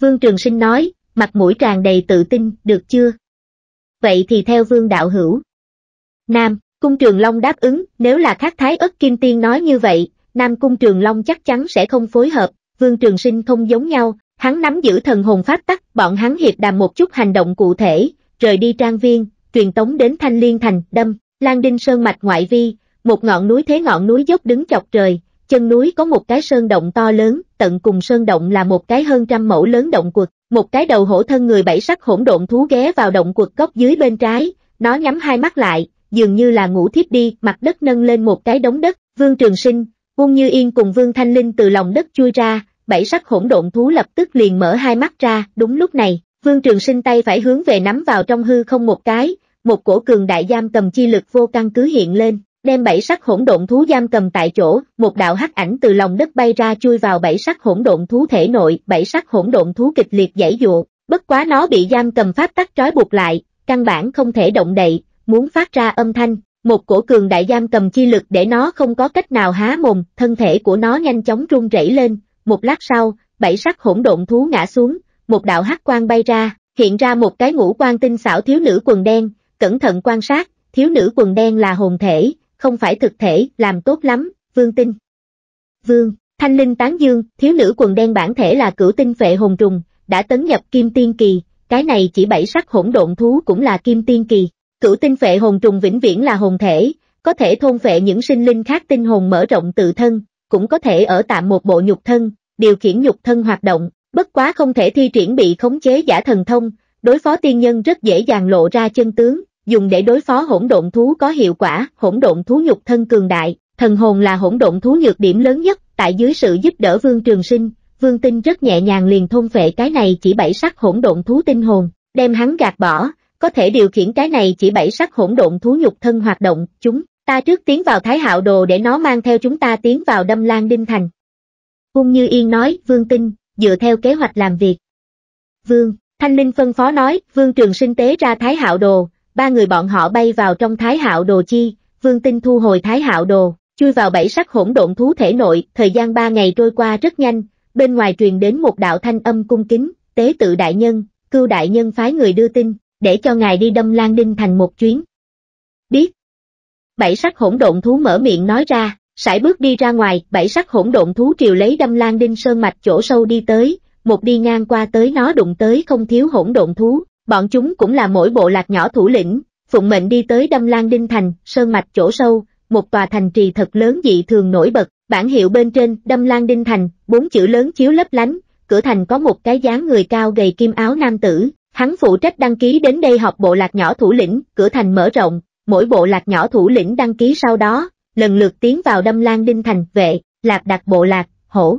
Vương Trường Sinh nói, mặt mũi tràn đầy tự tin, được chưa? Vậy thì theo Vương Đạo Hữu. Nam, Cung Trường Long đáp ứng, nếu là Khắc Thái ất Kim Tiên nói như vậy, Nam Cung Trường Long chắc chắn sẽ không phối hợp, Vương Trường Sinh không giống nhau, Hắn nắm giữ thần hồn pháp tắc, bọn hắn hiệp đàm một chút hành động cụ thể, rời đi trang viên, truyền tống đến Thanh Liên Thành, đâm, Lan Đinh Sơn Mạch ngoại vi, một ngọn núi thế ngọn núi dốc đứng chọc trời, chân núi có một cái sơn động to lớn, tận cùng sơn động là một cái hơn trăm mẫu lớn động quật, một cái đầu hổ thân người bảy sắc hỗn độn thú ghé vào động quật góc dưới bên trái, nó nhắm hai mắt lại, dường như là ngủ thiếp đi, mặt đất nâng lên một cái đống đất, Vương Trường Sinh, vung Như Yên cùng Vương Thanh Linh từ lòng đất chui ra, bảy sắc hỗn độn thú lập tức liền mở hai mắt ra, đúng lúc này, Vương Trường Sinh tay phải hướng về nắm vào trong hư không một cái, một cổ cường đại giam cầm chi lực vô căn cứ hiện lên, đem bảy sắc hỗn độn thú giam cầm tại chỗ, một đạo hắc ảnh từ lòng đất bay ra chui vào bảy sắc hỗn độn thú thể nội, bảy sắc hỗn độn thú kịch liệt giãy dụa, bất quá nó bị giam cầm pháp tắc trói buộc lại, căn bản không thể động đậy, muốn phát ra âm thanh, một cổ cường đại giam cầm chi lực để nó không có cách nào há mồm, thân thể của nó nhanh chóng run rẩy lên, một lát sau, bảy sắc hỗn độn thú ngã xuống, một đạo hắc quang bay ra, hiện ra một cái ngũ quan tinh xảo thiếu nữ quần đen, cẩn thận quan sát, thiếu nữ quần đen là hồn thể, không phải thực thể, làm tốt lắm, vương tinh. Vương, thanh linh tán dương, thiếu nữ quần đen bản thể là cửu tinh vệ hồn trùng, đã tấn nhập kim tiên kỳ, cái này chỉ bảy sắc hỗn độn thú cũng là kim tiên kỳ, cửu tinh vệ hồn trùng vĩnh viễn là hồn thể, có thể thôn vệ những sinh linh khác tinh hồn mở rộng tự thân, cũng có thể ở tạm một bộ nhục thân, điều khiển nhục thân hoạt động, bất quá không thể thi triển bị khống chế giả thần thông, đối phó tiên nhân rất dễ dàng lộ ra chân tướng, dùng để đối phó hỗn độn thú có hiệu quả, hỗn độn thú nhục thân cường đại, thần hồn là hỗn độn thú nhược điểm lớn nhất, tại dưới sự giúp đỡ Vương Trường Sinh, Vương Tinh rất nhẹ nhàng liền thôn vệ cái này chỉ bảy sắc hỗn độn thú tinh hồn, đem hắn gạt bỏ, có thể điều khiển cái này chỉ bảy sắc hỗn độn thú nhục thân hoạt động, chúng Ta trước tiến vào Thái Hạo Đồ để nó mang theo chúng ta tiến vào Đâm Lan Đinh Thành. Hung Như Yên nói, Vương Tinh, dựa theo kế hoạch làm việc. Vương, Thanh Linh phân phó nói, Vương Trường Sinh tế ra Thái Hạo Đồ, ba người bọn họ bay vào trong Thái Hạo Đồ chi, Vương Tinh thu hồi Thái Hạo Đồ, chui vào bảy sắc hỗn độn thú thể nội, thời gian ba ngày trôi qua rất nhanh, bên ngoài truyền đến một đạo thanh âm cung kính, tế tự đại nhân, cưu đại nhân phái người đưa tin, để cho ngài đi đâm Lan Đinh thành một chuyến. Biết, bảy sắc hỗn độn thú mở miệng nói ra, sải bước đi ra ngoài, bảy sắc hỗn độn thú triều lấy đâm lan đinh sơn mạch chỗ sâu đi tới, một đi ngang qua tới nó đụng tới không thiếu hỗn độn thú, bọn chúng cũng là mỗi bộ lạc nhỏ thủ lĩnh, phụng mệnh đi tới đâm lan đinh thành, sơn mạch chỗ sâu, một tòa thành trì thật lớn dị thường nổi bật, bản hiệu bên trên đâm lan đinh thành, bốn chữ lớn chiếu lấp lánh, cửa thành có một cái dáng người cao gầy kim áo nam tử, hắn phụ trách đăng ký đến đây họp bộ lạc nhỏ thủ lĩnh, cửa thành mở rộng, mỗi bộ lạc nhỏ thủ lĩnh đăng ký sau đó, lần lượt tiến vào đâm lan đinh thành vệ, lạc đặt bộ lạc, hổ.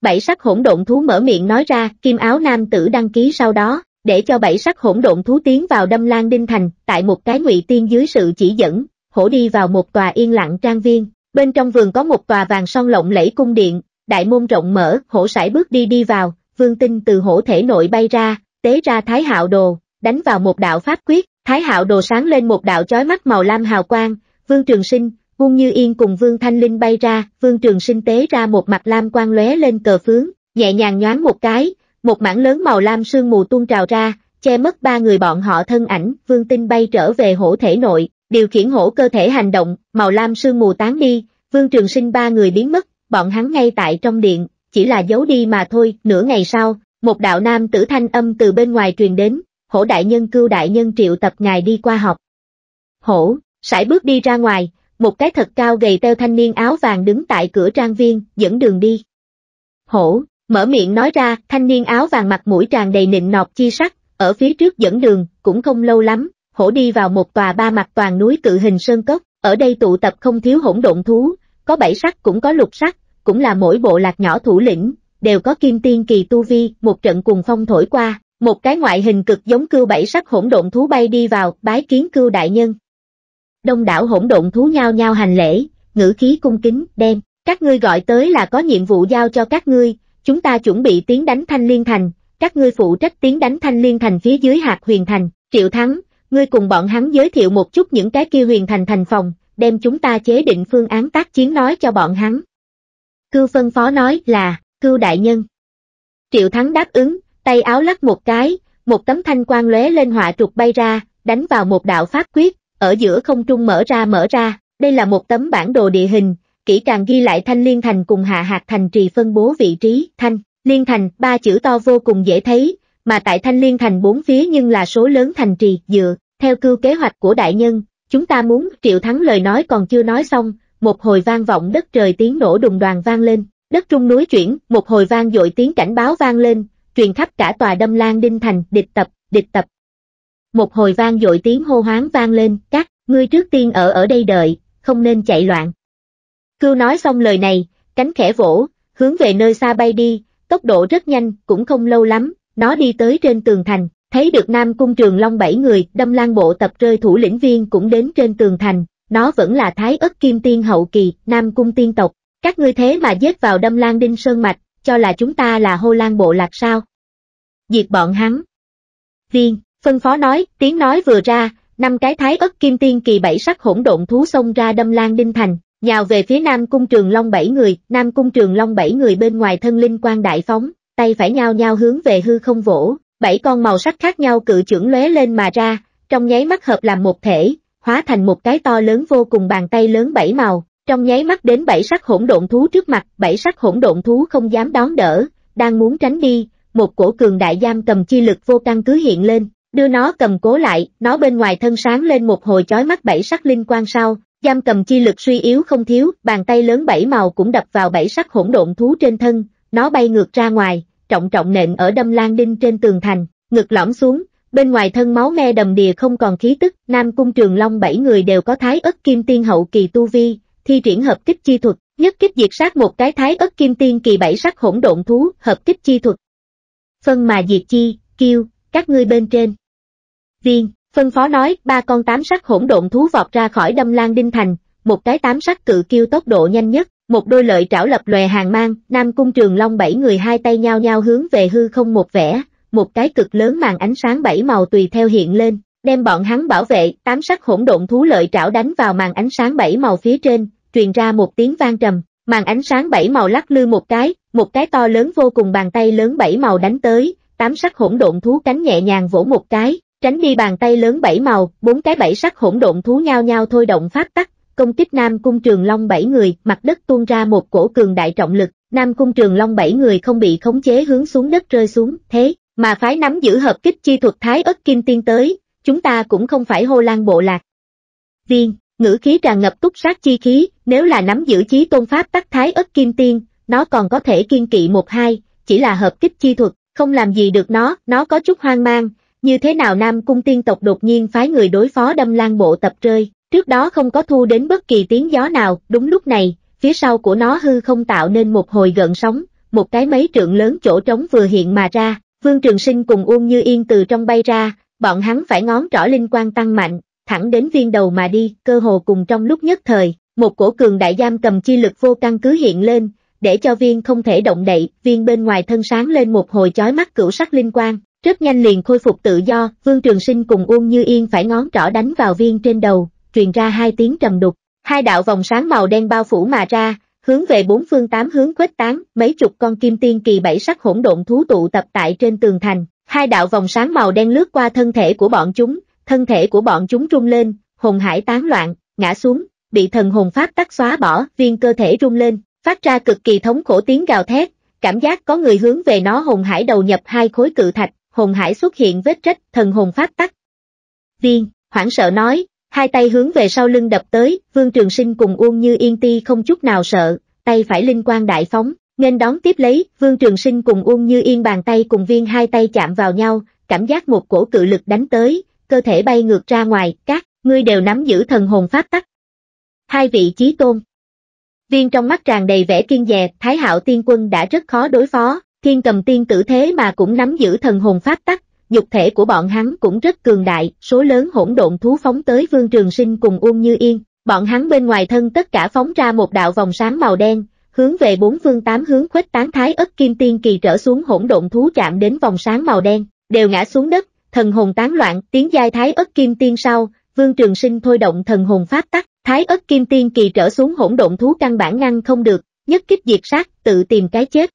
Bảy sắc hỗn độn thú mở miệng nói ra, kim áo nam tử đăng ký sau đó, để cho bảy sắc hỗn độn thú tiến vào đâm lan đinh thành, tại một cái ngụy tiên dưới sự chỉ dẫn, hổ đi vào một tòa yên lặng trang viên, bên trong vườn có một tòa vàng son lộng lẫy cung điện, đại môn rộng mở, hổ sải bước đi đi vào, vương tinh từ hổ thể nội bay ra, tế ra thái hạo đồ, đánh vào một đạo pháp quyết, Thái Hạo đồ sáng lên một đạo chói mắt màu lam hào quang, Vương Trường Sinh, vương Như Yên cùng Vương Thanh Linh bay ra, Vương Trường Sinh tế ra một mặt lam quang lóe lên cờ phướng, nhẹ nhàng nhoáng một cái, một mảng lớn màu lam sương mù tuôn trào ra, che mất ba người bọn họ thân ảnh, Vương Tinh bay trở về hổ thể nội, điều khiển hổ cơ thể hành động, màu lam sương mù tán đi, Vương Trường Sinh ba người biến mất, bọn hắn ngay tại trong điện, chỉ là giấu đi mà thôi, nửa ngày sau, một đạo nam tử thanh âm từ bên ngoài truyền đến, hổ đại nhân cưu đại nhân triệu tập ngài đi qua học. Hổ, sải bước đi ra ngoài, một cái thật cao gầy teo thanh niên áo vàng đứng tại cửa trang viên, dẫn đường đi. Hổ, mở miệng nói ra, thanh niên áo vàng mặt mũi tràn đầy nịnh nọt chi sắc, ở phía trước dẫn đường, cũng không lâu lắm, hổ đi vào một tòa ba mặt toàn núi cự hình sơn cốc, ở đây tụ tập không thiếu hỗn độn thú, có bảy sắc cũng có lục sắc, cũng là mỗi bộ lạc nhỏ thủ lĩnh, đều có kim tiên kỳ tu vi, một trận cuồng phong thổi qua, một cái ngoại hình cực giống cưu bảy sắc hỗn độn thú bay đi vào, bái kiến cưu đại nhân. Đông đảo hỗn độn thú nhao nhau hành lễ, ngữ khí cung kính, đem, các ngươi gọi tới là có nhiệm vụ giao cho các ngươi, chúng ta chuẩn bị tiến đánh thanh liên thành, các ngươi phụ trách tiến đánh thanh liên thành phía dưới hạt huyền thành, triệu thắng, ngươi cùng bọn hắn giới thiệu một chút những cái kia huyền thành thành phòng, đem chúng ta chế định phương án tác chiến nói cho bọn hắn. Cưu phân phó nói là, cưu đại nhân. Triệu thắng đáp ứng, tay áo lắc một cái, một tấm thanh quang lóe lên họa trục bay ra, đánh vào một đạo pháp quyết, ở giữa không trung mở ra mở ra, đây là một tấm bản đồ địa hình, kỹ càng ghi lại Thanh Liên Thành cùng Hạ Hạt Thành trì phân bố vị trí, Thanh, Liên Thành, ba chữ to vô cùng dễ thấy, mà tại Thanh Liên Thành bốn phía nhưng là số lớn thành trì, dựa, theo cư kế hoạch của đại nhân, chúng ta muốn triệu thắng lời nói còn chưa nói xong, một hồi vang vọng đất trời tiếng nổ đùng đoàn vang lên, đất trung núi chuyển, một hồi vang dội tiếng cảnh báo vang lên, truyền khắp cả tòa đâm lan đinh thành, địch tập, địch tập. Một hồi vang dội tiếng hô hoáng vang lên, các, ngươi trước tiên ở ở đây đợi, không nên chạy loạn. Cưu nói xong lời này, cánh khẽ vỗ, hướng về nơi xa bay đi, tốc độ rất nhanh, cũng không lâu lắm, nó đi tới trên tường thành, thấy được Nam Cung Trường Long bảy người, đâm lan bộ tập rơi thủ lĩnh viên cũng đến trên tường thành, nó vẫn là Thái ất Kim Tiên Hậu Kỳ, Nam Cung Tiên Tộc, các ngươi thế mà giết vào đâm lan đinh sơn mạch, cho là chúng ta là hô lan bộ lạc sao diệt bọn hắn. Viên, phân phó nói, tiếng nói vừa ra, năm cái thái ất kim tiên kỳ bảy sắc hỗn độn thú xông ra đâm lan đinh thành, nhào về phía Nam Cung Trường Long bảy người, Nam Cung Trường Long bảy người bên ngoài thân linh quan đại phóng, tay phải nhao nhao hướng về hư không vỗ, bảy con màu sắc khác nhau cự trưởng lóe lên mà ra, trong nháy mắt hợp làm một thể, hóa thành một cái to lớn vô cùng bàn tay lớn bảy màu, trong nháy mắt đến bảy sắc hỗn độn thú trước mặt, bảy sắc hỗn độn thú không dám đón đỡ, đang muốn tránh đi, một cổ cường đại giam cầm chi lực vô căn cứ hiện lên, đưa nó cầm cố lại, nó bên ngoài thân sáng lên một hồi chói mắt bảy sắc linh quang sau, giam cầm chi lực suy yếu không thiếu, bàn tay lớn bảy màu cũng đập vào bảy sắc hỗn độn thú trên thân, nó bay ngược ra ngoài, trọng trọng nện ở đâm lan đinh trên tường thành, ngực lõm xuống, bên ngoài thân máu me đầm đìa không còn khí tức, Nam Cung Trường Long bảy người đều có thái ất kim tiên hậu kỳ tu vi, thi triển hợp kích chi thuật, nhất kích diệt sát một cái thái ất kim tiên kỳ bảy sắc hỗn độn thú, hợp kích chi thuật, phân mà diệt chi, kêu, các ngươi bên trên. Viên, phân phó nói, ba con tám sắc hỗn độn thú vọt ra khỏi đâm lan đinh thành, một cái tám sắc cự kêu tốc độ nhanh nhất, một đôi lợi trảo lập lòe hàng mang, nam cung trường long bảy người hai tay nhau nhau hướng về hư không một vẻ một cái cực lớn màn ánh sáng bảy màu tùy theo hiện lên, đem bọn hắn bảo vệ, tám sắc hỗn độn thú lợi trảo đánh vào màn ánh sáng bảy màu phía trên, truyền ra một tiếng vang trầm, màn ánh sáng bảy màu lắc lư một cái, một cái to lớn vô cùng bàn tay lớn bảy màu đánh tới, tám sắc hỗn độn thú cánh nhẹ nhàng vỗ một cái, tránh đi bàn tay lớn bảy màu, bốn cái bảy sắc hỗn độn thú nhao nhao thôi động pháp tắc, công kích Nam Cung Trường Long bảy người, mặt đất tuôn ra một cổ cường đại trọng lực, Nam Cung Trường Long bảy người không bị khống chế hướng xuống đất rơi xuống, thế mà phái nắm giữ hợp kích chi thuật Thái Ức Kim Tiên tới, chúng ta cũng không phải hô lan bộ lạc. Viên, ngữ khí tràn ngập túc sát chi khí, nếu là nắm giữ chí tôn pháp tắc Thái Ức Kim Tiên, nó còn có thể kiên kỵ một hai, chỉ là hợp kích chi thuật, không làm gì được nó, nó có chút hoang mang, như thế nào Nam Cung tiên tộc đột nhiên phái người đối phó đâm lan bộ tập rơi, trước đó không có thu đến bất kỳ tiếng gió nào, đúng lúc này, phía sau của nó hư không tạo nên một hồi gợn sóng, một cái mấy trượng lớn chỗ trống vừa hiện mà ra, Vương Trường Sinh cùng Uông Như Yên từ trong bay ra, bọn hắn phải ngón trỏ linh quan tăng mạnh, thẳng đến viên đầu mà đi, cơ hồ cùng trong lúc nhất thời, một cổ cường đại giam cầm chi lực vô căn cứ hiện lên, để cho viên không thể động đậy, viên bên ngoài thân sáng lên một hồi chói mắt cửu sắc linh quang, rất nhanh liền khôi phục tự do, Vương Trường Sinh cùng Uông Như Yên phải ngón trỏ đánh vào viên trên đầu, truyền ra hai tiếng trầm đục, hai đạo vòng sáng màu đen bao phủ mà ra, hướng về bốn phương tám hướng khuếch tán, mấy chục con kim tiên kỳ bảy sắc hỗn độn thú tụ tập tại trên tường thành, hai đạo vòng sáng màu đen lướt qua thân thể của bọn chúng, thân thể của bọn chúng rung lên, hồn hải tán loạn, ngã xuống, bị thần hồn pháp tắt xóa bỏ, viên cơ thể rung lên, phát ra cực kỳ thống khổ tiếng gào thét, cảm giác có người hướng về nó hồn hải đầu nhập hai khối cự thạch, hồn hải xuất hiện vết rách, thần hồn phát tắc. Viên, hoảng sợ nói, hai tay hướng về sau lưng đập tới, Vương Trường Sinh cùng Uông Như Yên Ti không chút nào sợ, tay phải linh quan đại phóng, nên đón tiếp lấy, Vương Trường Sinh cùng Uông Như Yên bàn tay cùng viên hai tay chạm vào nhau, cảm giác một cổ cự lực đánh tới, cơ thể bay ngược ra ngoài, các, ngươi đều nắm giữ thần hồn pháp tắc. Hai vị chí tôn Viên trong mắt tràn đầy vẻ kiên dè, Thái Hạo Tiên Quân đã rất khó đối phó, thiên cầm tiên tử thế mà cũng nắm giữ thần hồn pháp tắc, dục thể của bọn hắn cũng rất cường đại, số lớn hỗn độn thú phóng tới Vương Trường Sinh cùng Uông Như Yên, bọn hắn bên ngoài thân tất cả phóng ra một đạo vòng sáng màu đen, hướng về bốn phương tám hướng khuếch tán thái ất kim tiên kỳ trở xuống hỗn độn thú chạm đến vòng sáng màu đen, đều ngã xuống đất, thần hồn tán loạn, tiếng giai thái ất kim tiên sau, Vương Trường Sinh thôi động thần hồn pháp tắc, thái ất kim tiên kỳ trở xuống hỗn độn thú căn bản ngăn không được, nhất kích diệt sát, tự tìm cái chết.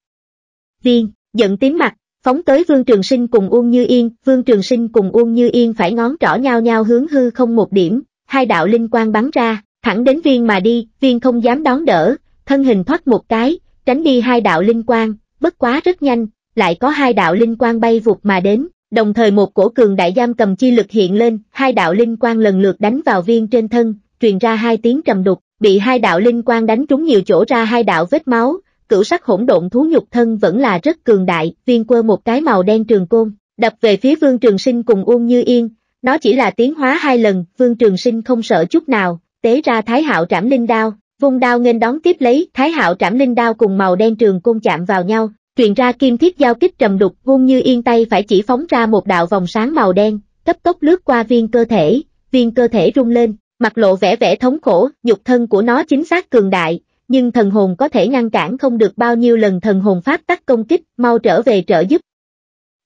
Viên, giận tím mặt, phóng tới Vương Trường Sinh cùng Uông Như Yên, Vương Trường Sinh cùng Uông Như Yên phải ngón trỏ nhau nhau hướng hư không một điểm, hai đạo linh quang bắn ra, thẳng đến viên mà đi, viên không dám đón đỡ, thân hình thoát một cái, tránh đi hai đạo linh quang, bất quá rất nhanh, lại có hai đạo linh quang bay vụt mà đến, đồng thời một cổ cường đại giam cầm chi lực hiện lên, hai đạo linh quang lần lượt đánh vào viên trên thân, truyền ra hai tiếng trầm đục, bị hai đạo linh quang đánh trúng nhiều chỗ ra hai đạo vết máu, cửu sắc hỗn độn thú nhục thân vẫn là rất cường đại, viên quơ một cái màu đen trường côn, đập về phía Vương Trường Sinh cùng Uông Như Yên, nó chỉ là tiến hóa hai lần, Vương Trường Sinh không sợ chút nào, tế ra Thái Hạo Trảm Linh Đao, vung đao nghênh đón tiếp lấy, Thái Hạo Trảm Linh Đao cùng màu đen trường côn chạm vào nhau, Truyền ra kim thiết giao kích trầm đục vung như yên tay phải chỉ phóng ra một đạo vòng sáng màu đen, cấp tốc lướt qua viên cơ thể, viên cơ thể rung lên, mặt lộ vẻ vẻ thống khổ, nhục thân của nó chính xác cường đại, nhưng thần hồn có thể ngăn cản không được bao nhiêu lần thần hồn pháp tắc công kích, mau trở về trợ giúp.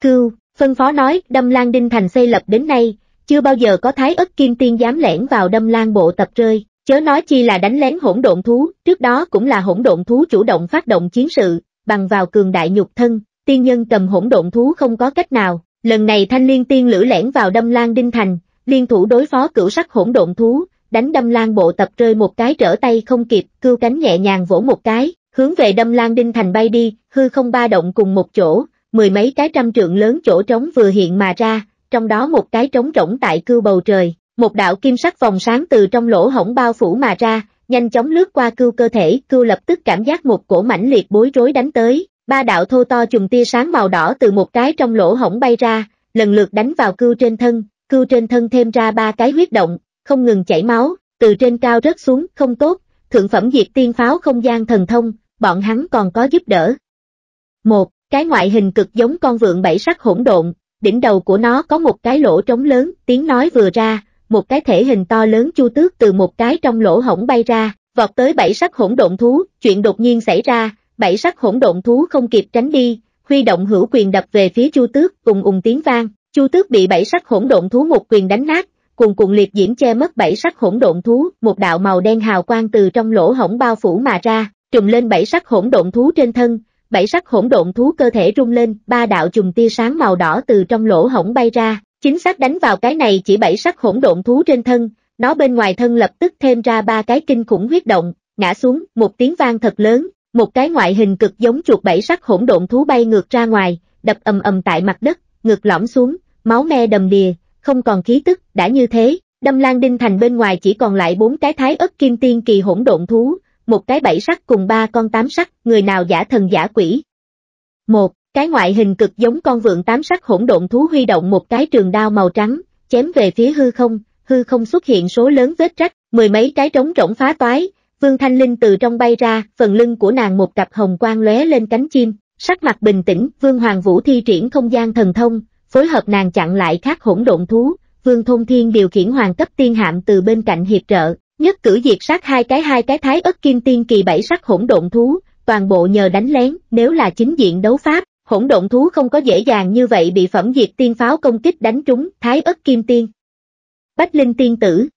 Cưu, phân phó nói, đâm lan đinh thành xây lập đến nay, chưa bao giờ có thái ất kim tiên dám lẻn vào đâm lan bộ tập rơi, chớ nói chi là đánh lén hỗn độn thú, trước đó cũng là hỗn độn thú chủ động phát động chiến sự, bằng vào cường đại nhục thân, tiên nhân cầm hỗn độn thú không có cách nào. Lần này thanh liên tiên lửa lẻn vào đâm lan đinh thành, liên thủ đối phó cửu sắc hỗn độn thú, đánh đâm lan bộ tập rơi một cái trở tay không kịp, cưu cánh nhẹ nhàng vỗ một cái, hướng về đâm lan đinh thành bay đi, hư không ba động cùng một chỗ, mười mấy cái trăm trượng lớn chỗ trống vừa hiện mà ra, trong đó một cái trống rỗng tại cưu bầu trời, một đạo kim sắc vòng sáng từ trong lỗ hổng bao phủ mà ra, nhanh chóng lướt qua cưu cơ thể, cưu lập tức cảm giác một cổ mãnh liệt bối rối đánh tới, ba đạo thô to chùm tia sáng màu đỏ từ một cái trong lỗ hổng bay ra, lần lượt đánh vào cưu trên thân, cưu trên thân thêm ra ba cái huyết động, không ngừng chảy máu, từ trên cao rớt xuống, không tốt, thượng phẩm diệt tiên pháo không gian thần thông, bọn hắn còn có giúp đỡ. Một, cái ngoại hình cực giống con vượn bảy sắc hỗn độn, đỉnh đầu của nó có một cái lỗ trống lớn, tiếng nói vừa ra, một cái thể hình to lớn chu tước từ một cái trong lỗ hổng bay ra, vọt tới bảy sắc hỗn độn thú, chuyện đột nhiên xảy ra, bảy sắc hỗn độn thú không kịp tránh đi, huy động hữu quyền đập về phía chu tước, ùng ùng tiếng vang, chu tước bị bảy sắc hỗn độn thú một quyền đánh nát, cùng cùng liệt diễm che mất bảy sắc hỗn độn thú, một đạo màu đen hào quang từ trong lỗ hổng bao phủ mà ra, trùm lên bảy sắc hỗn độn thú trên thân, bảy sắc hỗn độn thú cơ thể rung lên, ba đạo chùm tia sáng màu đỏ từ trong lỗ hổng bay ra, Chính xác đánh vào cái này chỉ bảy sắc hỗn độn thú trên thân, nó bên ngoài thân lập tức thêm ra ba cái kinh khủng huyết động, ngã xuống, một tiếng vang thật lớn, một cái ngoại hình cực giống chuột bảy sắc hỗn độn thú bay ngược ra ngoài, đập ầm ầm tại mặt đất, ngược lõm xuống, máu me đầm đìa, không còn khí tức, đã như thế, đâm lan đinh thành bên ngoài chỉ còn lại bốn cái thái ất kim tiên kỳ hỗn độn thú, một cái bảy sắc cùng ba con tám sắc, người nào giả thần giả quỷ. Một cái ngoại hình cực giống con vượn tám sắc hỗn độn thú huy động một cái trường đao màu trắng, chém về phía hư không, hư không xuất hiện số lớn vết rách, mười mấy cái trống rỗng phá toái, Vương Thanh Linh từ trong bay ra, phần lưng của nàng một cặp hồng quang lóe lên cánh chim, sắc mặt bình tĩnh, Vương Hoàng Vũ thi triển không gian thần thông, phối hợp nàng chặn lại các hỗn độn thú, Vương Thông Thiên điều khiển hoàng cấp tiên hạm từ bên cạnh hiệp trợ, nhất cử diệt sát hai cái hai cái thái ất kim tiên kỳ bảy sắc hỗn độn thú, toàn bộ nhờ đánh lén, nếu là chính diện đấu pháp, hỗn độn thú không có dễ dàng như vậy bị phẩm diệt tiên pháo công kích đánh trúng, thái ất kim tiên. Bách linh tiên tử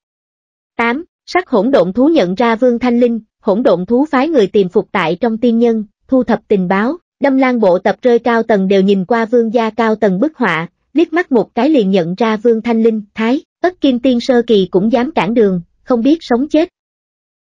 8. Sắc hỗn độn thú nhận ra Vương Thanh Linh, hỗn độn thú phái người tìm phục tại trong tiên nhân, thu thập tình báo, đâm lan bộ tập rơi cao tầng đều nhìn qua vương gia cao tầng bức họa, liếc mắt một cái liền nhận ra Vương Thanh Linh, Thái, ất kim tiên sơ kỳ cũng dám cản đường, không biết sống chết.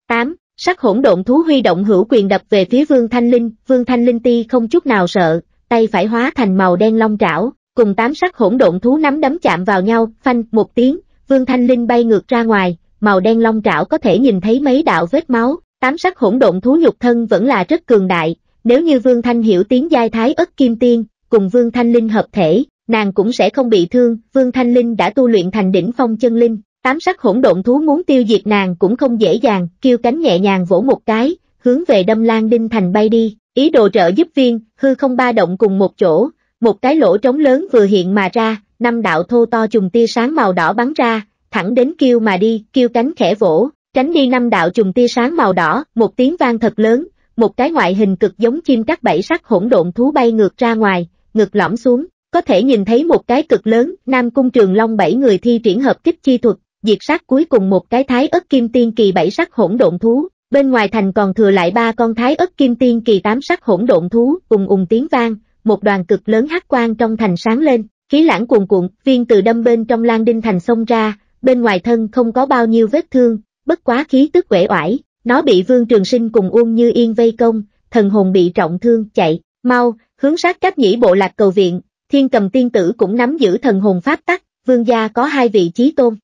8. Sắc hỗn độn thú huy động hữu quyền đập về phía Vương Thanh Linh, Vương Thanh Linh ti không chút nào sợ, tay phải hóa thành màu đen long trảo, cùng tám sắc hỗn độn thú nắm đấm chạm vào nhau, phanh một tiếng, Vương Thanh Linh bay ngược ra ngoài, màu đen long trảo có thể nhìn thấy mấy đạo vết máu, tám sắc hỗn độn thú nhục thân vẫn là rất cường đại, nếu như Vương Thanh hiểu tiếng giai thái ất kim tiên, cùng Vương Thanh Linh hợp thể, nàng cũng sẽ không bị thương, Vương Thanh Linh đã tu luyện thành đỉnh phong chân linh, tám sắc hỗn độn thú muốn tiêu diệt nàng cũng không dễ dàng, kêu cánh nhẹ nhàng vỗ một cái, hướng về đâm lan đinh thành bay đi. Ý đồ trợ giúp viên, hư không ba động cùng một chỗ, một cái lỗ trống lớn vừa hiện mà ra, năm đạo thô to trùng tia sáng màu đỏ bắn ra, thẳng đến kêu mà đi, kêu cánh khẽ vỗ, tránh đi năm đạo trùng tia sáng màu đỏ, một tiếng vang thật lớn, một cái ngoại hình cực giống chim cắt bảy sắc hỗn độn thú bay ngược ra ngoài, ngược lõm xuống, có thể nhìn thấy một cái cực lớn, Nam Cung Trường Long bảy người thi triển hợp kích chi thuật, diệt sát cuối cùng một cái thái ất kim tiên kỳ bảy sắc hỗn độn thú, bên ngoài thành còn thừa lại ba con thái ớt kim tiên kỳ tám sắc hỗn độn thú, cùng ùng tiếng vang, một đoàn cực lớn hắc quang trong thành sáng lên, khí lãng cuồn cuộn, viên từ đâm bên trong Lan Đinh thành xông ra, bên ngoài thân không có bao nhiêu vết thương, bất quá khí tức uể oải, nó bị Vương Trường Sinh cùng Uông Như Yên vây công, thần hồn bị trọng thương, chạy, mau, hướng sát cách nhĩ bộ lạc cầu viện, thiên cầm tiên tử cũng nắm giữ thần hồn pháp tắc, vương gia có hai vị trí tôn.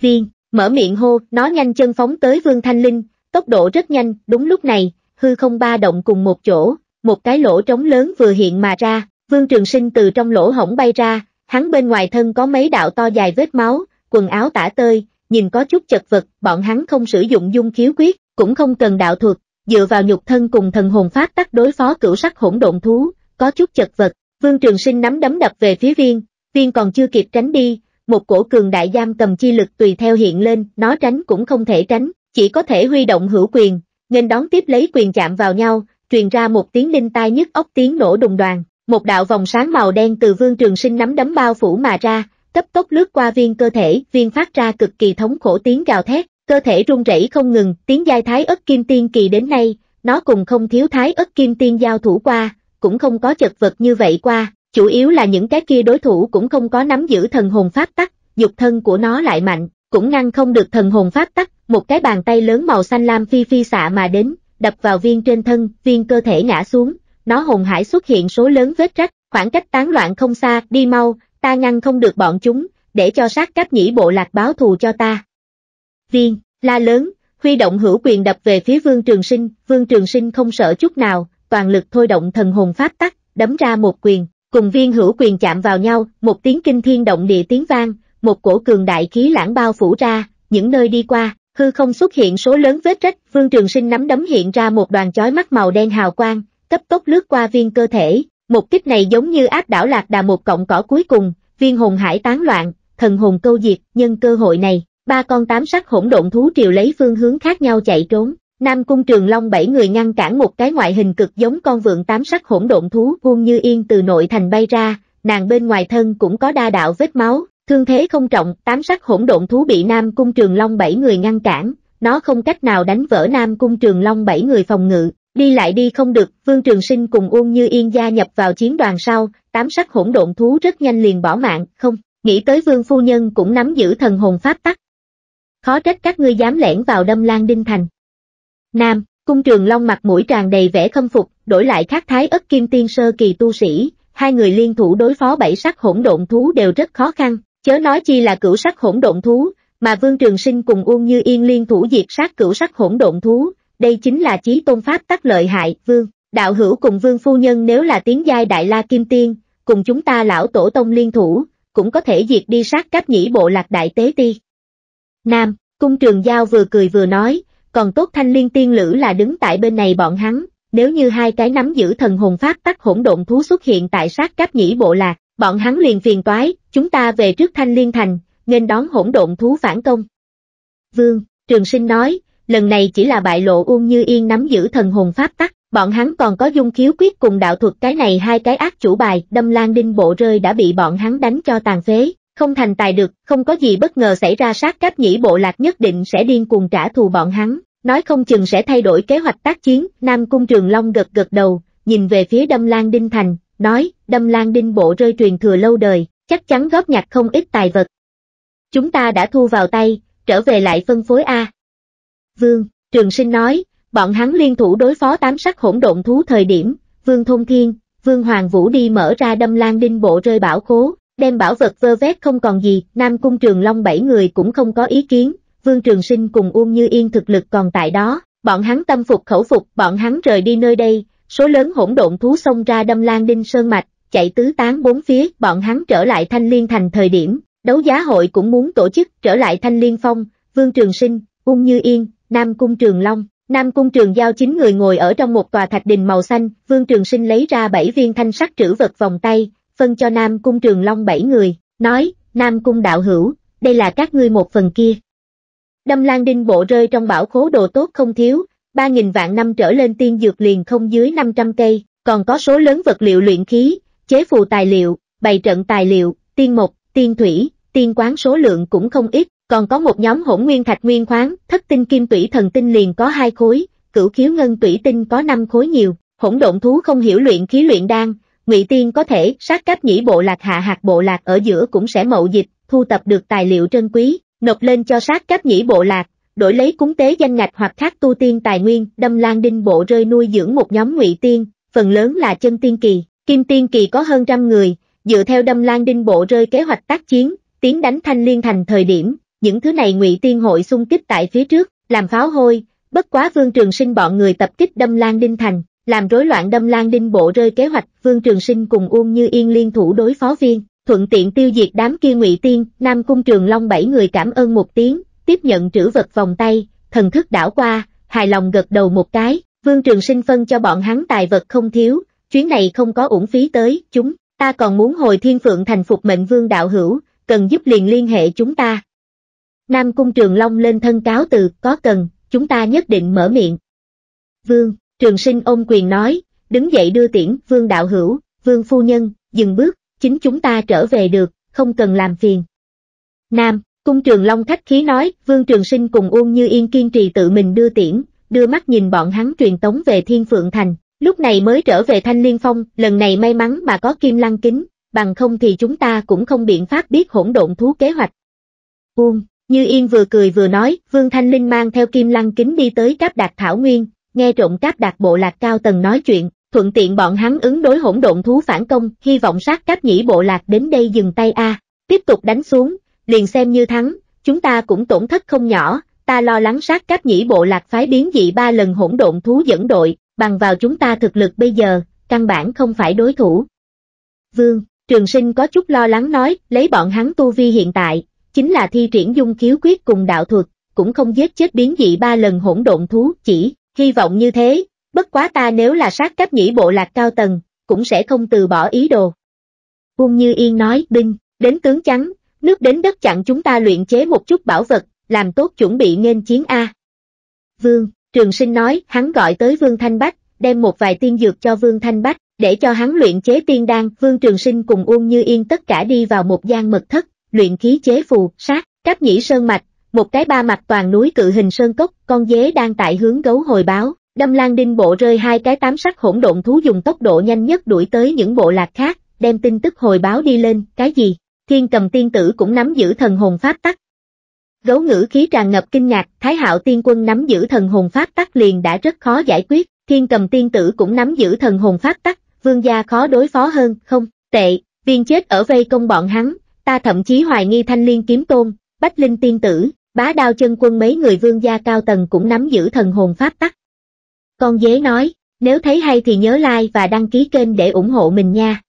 Viên, mở miệng hô, nó nhanh chân phóng tới Vương Thanh Linh, Tốc độ rất nhanh, đúng lúc này, hư không ba động cùng một chỗ, một cái lỗ trống lớn vừa hiện mà ra, Vương Trường Sinh từ trong lỗ hổng bay ra, hắn bên ngoài thân có mấy đạo to dài vết máu, quần áo tả tơi, nhìn có chút chật vật, bọn hắn không sử dụng dung khiếu quyết, cũng không cần đạo thuật, dựa vào nhục thân cùng thần hồn phát tắc đối phó cửu sắc hỗn độn thú, có chút chật vật. Vương Trường Sinh nắm đấm đập về phía viên, viên còn chưa kịp tránh đi, một cổ cường đại giam cầm chi lực tùy theo hiện lên, nó tránh cũng không thể tránh, chỉ có thể huy động hữu quyền, nên đón tiếp lấy quyền chạm vào nhau, truyền ra một tiếng linh tai nhức óc tiếng nổ đùng đoàn, một đạo vòng sáng màu đen từ vương trường sinh nắm đấm bao phủ mà ra, cấp tốc lướt qua viên cơ thể, viên phát ra cực kỳ thống khổ tiếng gào thét, cơ thể rung rẩy không ngừng, tiếng giai thái ất kim tiên kỳ đến nay, nó cùng không thiếu thái ất kim tiên giao thủ qua, cũng không có chật vật như vậy qua, chủ yếu là những cái kia đối thủ cũng không có nắm giữ thần hồn pháp tắc, dục thân của nó lại mạnh, cũng ngăn không được thần hồn pháp tắc, một cái bàn tay lớn màu xanh lam phi phi xạ mà đến, đập vào viên trên thân, viên cơ thể ngã xuống, nó hồn hải xuất hiện số lớn vết rách, khoảng cách tán loạn không xa, đi mau, ta ngăn không được bọn chúng, để cho sát cáp nhĩ bộ lạc báo thù cho ta. Viên, la lớn, huy động hữu quyền đập về phía vương trường sinh, vương trường sinh không sợ chút nào, toàn lực thôi động thần hồn pháp tắc, đấm ra một quyền, cùng viên hữu quyền chạm vào nhau, một tiếng kinh thiên động địa tiếng vang, một cổ cường đại khí lãng bao phủ ra, những nơi đi qua, hư không xuất hiện số lớn vết rách, phương Trường Sinh nắm đấm hiện ra một đoàn chói mắt màu đen hào quang, cấp tốc lướt qua viên cơ thể, một kích này giống như áp đảo lạc đà một cọng cỏ cuối cùng, viên hồn hải tán loạn, thần hồn câu diệt, nhân cơ hội này, ba con tám sắc hỗn độn thú triều lấy phương hướng khác nhau chạy trốn. Nam cung Trường Long bảy người ngăn cản một cái ngoại hình cực giống con vượn tám sắc hỗn độn thú vuông như yên từ nội thành bay ra, nàng bên ngoài thân cũng có đa đạo vết máu, Thương thế không trọng, tám sắc hỗn độn thú bị Nam Cung Trường Long bảy người ngăn cản, nó không cách nào đánh vỡ Nam Cung Trường Long bảy người phòng ngự, đi lại đi không được, Vương Trường Sinh cùng uôn Như Yên gia nhập vào chiến đoàn sau, tám sắc hỗn độn thú rất nhanh liền bỏ mạng, không, nghĩ tới Vương Phu Nhân cũng nắm giữ thần hồn pháp tắc. Khó trách các ngươi dám lẻn vào đâm lan đinh thành. Nam, Cung Trường Long mặt mũi tràn đầy vẻ khâm phục, đổi lại khắc thái ất kim tiên sơ kỳ tu sĩ, hai người liên thủ đối phó bảy sắc hỗn độn thú đều rất khó khăn, Chớ nói chi là cửu sắc hỗn độn thú, mà Vương Trường Sinh cùng Uông Như Yên liên thủ diệt sát cửu sắc hỗn độn thú, đây chính là chí tôn pháp tắc lợi hại, Vương. Đạo hữu cùng Vương Phu Nhân nếu là tiếng giai Đại La Kim Tiên, cùng chúng ta lão tổ tông liên thủ, cũng có thể diệt đi sát cáp nhĩ bộ lạc đại tế ti. Nam, cung trường giao vừa cười vừa nói, còn tốt thanh liên tiên lữ là đứng tại bên này bọn hắn, nếu như hai cái nắm giữ thần hồn pháp tắc hỗn độn thú xuất hiện tại sát cáp nhĩ bộ lạc, bọn hắn liền phiền toái, chúng ta về trước thanh liên thành, nên đón hỗn độn thú phản công. Vương, Trường Sinh nói, lần này chỉ là bại lộ Uông Như Yên nắm giữ thần hồn pháp tắc, bọn hắn còn có dung khiếu quyết cùng đạo thuật cái này hai cái ác chủ bài, đâm lan đinh bộ rơi đã bị bọn hắn đánh cho tàn phế, không thành tài được, không có gì bất ngờ xảy ra sát cách nhĩ bộ lạc nhất định sẽ điên cuồng trả thù bọn hắn, nói không chừng sẽ thay đổi kế hoạch tác chiến, Nam Cung Trường Long gật gật đầu, nhìn về phía đâm lan đinh thành, nói, đâm lan đinh bộ rơi truyền thừa lâu đời, chắc chắn góp nhặt không ít tài vật. Chúng ta đã thu vào tay, trở về lại phân phối A. Vương, Trường Sinh nói, bọn hắn liên thủ đối phó tám sắc hỗn độn thú thời điểm, Vương thông Thiên, Vương Hoàng Vũ đi mở ra đâm lan đinh bộ rơi bảo khố, đem bảo vật vơ vét không còn gì, Nam Cung Trường Long bảy người cũng không có ý kiến, Vương Trường Sinh cùng Uông Như Yên thực lực còn tại đó, bọn hắn tâm phục khẩu phục, bọn hắn rời đi nơi đây, số lớn hỗn độn thú xông ra đâm Lan Đinh Sơn Mạch, chạy tứ tán bốn phía, bọn hắn trở lại Thanh Liên thành thời điểm, đấu giá hội cũng muốn tổ chức trở lại Thanh Liên Phong, Vương Trường Sinh, Ung Như Yên, Nam Cung Trường Long. Nam Cung Trường Giao chín người ngồi ở trong một tòa thạch đình màu xanh, Vương Trường Sinh lấy ra bảy viên thanh sắc trữ vật vòng tay, phân cho Nam Cung Trường Long bảy người, nói, Nam Cung Đạo Hữu, đây là các ngươi một phần kia. Đâm Lan Đinh Bộ rơi trong bảo khố đồ tốt không thiếu, 3.000 vạn năm trở lên tiên dược liền không dưới 500 cây, còn có số lớn vật liệu luyện khí, chế phù tài liệu, bày trận tài liệu, tiên mộc, tiên thủy, tiên quán số lượng cũng không ít, còn có một nhóm hỗn nguyên thạch nguyên khoáng, thất tinh kim tủy thần tinh liền có hai khối, cửu khiếu ngân tủy tinh có năm khối nhiều, hỗn độn thú không hiểu luyện khí luyện đan, ngụy tiên có thể sát cách nhĩ bộ lạc hạ hạt bộ lạc ở giữa cũng sẽ mậu dịch, thu tập được tài liệu trân quý, nộp lên cho sát cách nhĩ bộ lạc, đổi lấy cúng tế danh ngạch hoặc khác tu tiên tài nguyên, đâm lan đinh bộ rơi nuôi dưỡng một nhóm ngụy tiên, phần lớn là chân tiên kỳ, kim tiên kỳ có hơn trăm người, dựa theo đâm lan đinh bộ rơi kế hoạch tác chiến, tiến đánh thanh liên thành thời điểm, những thứ này ngụy tiên hội xung kích tại phía trước, làm pháo hôi, bất quá vương trường sinh bọn người tập kích đâm lan đinh thành, làm rối loạn đâm lan đinh bộ rơi kế hoạch, vương trường sinh cùng Uông Như Yên liên thủ đối phó viên, thuận tiện tiêu diệt đám kia ngụy tiên, Nam Cung Trường Long bảy người cảm ơn một tiếng, tiếp nhận trữ vật vòng tay, thần thức đảo qua, hài lòng gật đầu một cái, Vương Trường Sinh phân cho bọn hắn tài vật không thiếu, chuyến này không có uổng phí tới, chúng, ta còn muốn hồi thiên phượng thành phục mệnh Vương Đạo Hữu, cần giúp liền liên hệ chúng ta. Nam Cung Trường Long lên thân cáo từ, có cần, chúng ta nhất định mở miệng. Vương, Trường Sinh ôm quyền nói, đứng dậy đưa tiễn, Vương Đạo Hữu, Vương Phu Nhân, dừng bước, chính chúng ta trở về được, không cần làm phiền. Nam, Cung trường Long khách khí nói, Vương Trường Sinh cùng Uông Như Yên kiên trì tự mình đưa tiễn, đưa mắt nhìn bọn hắn truyền tống về Thiên Phượng Thành, lúc này mới trở về Thanh Liên Phong, lần này may mắn mà có kim lăng kính, bằng không thì chúng ta cũng không biện pháp biết hỗn độn thú kế hoạch. Uông, Như Yên vừa cười vừa nói, Vương Thanh Linh mang theo kim lăng kính đi tới Cáp Đạt Thảo Nguyên, nghe trộm Cáp Đạt bộ lạc cao tầng nói chuyện, thuận tiện bọn hắn ứng đối hỗn độn thú phản công, hy vọng sát Cáp Nhĩ bộ lạc đến đây dừng tay a, tiếp tục đánh xuống, liền xem như thắng, chúng ta cũng tổn thất không nhỏ, ta lo lắng sát cáp nhĩ bộ lạc phái biến dị ba lần hỗn độn thú dẫn đội, bằng vào chúng ta thực lực bây giờ, căn bản không phải đối thủ. Vương, trường sinh có chút lo lắng nói, lấy bọn hắn tu vi hiện tại, chính là thi triển dung khiếu quyết cùng đạo thuật, cũng không giết chết biến dị ba lần hỗn độn thú, chỉ, hy vọng như thế, bất quá ta nếu là sát cáp nhĩ bộ lạc cao tầng, cũng sẽ không từ bỏ ý đồ. Quân Như Yên nói, binh, đến tướng trắng, nước đến đất chặn chúng ta luyện chế một chút bảo vật, làm tốt chuẩn bị nên chiến A. Vương, trường sinh nói, hắn gọi tới Vương Thanh Bách, đem một vài tiên dược cho Vương Thanh Bách, để cho hắn luyện chế tiên đan, Vương Trường Sinh cùng Uông Như Yên tất cả đi vào một gian mật thất, luyện khí chế phù, sát, cáp nhĩ sơn mạch, một cái ba mặt toàn núi cự hình sơn cốc, con dế đang tại hướng gấu hồi báo, đâm lan đinh bộ rơi hai cái tám sắc hỗn độn thú dùng tốc độ nhanh nhất đuổi tới những bộ lạc khác, đem tin tức hồi báo đi lên, cái gì, Thiên cầm tiên tử cũng nắm giữ thần hồn pháp tắc. Gấu ngữ khí tràn ngập kinh ngạc, Thái Hạo tiên quân nắm giữ thần hồn pháp tắc liền đã rất khó giải quyết, thiên cầm tiên tử cũng nắm giữ thần hồn pháp tắc, vương gia khó đối phó hơn, không, tệ, viên chết ở vây công bọn hắn, ta thậm chí hoài nghi thanh liên kiếm tôn, bách linh tiên tử, bá đao chân quân mấy người vương gia cao tầng cũng nắm giữ thần hồn pháp tắc. Con dế nói, nếu thấy hay thì nhớ like và đăng ký kênh để ủng hộ mình nha.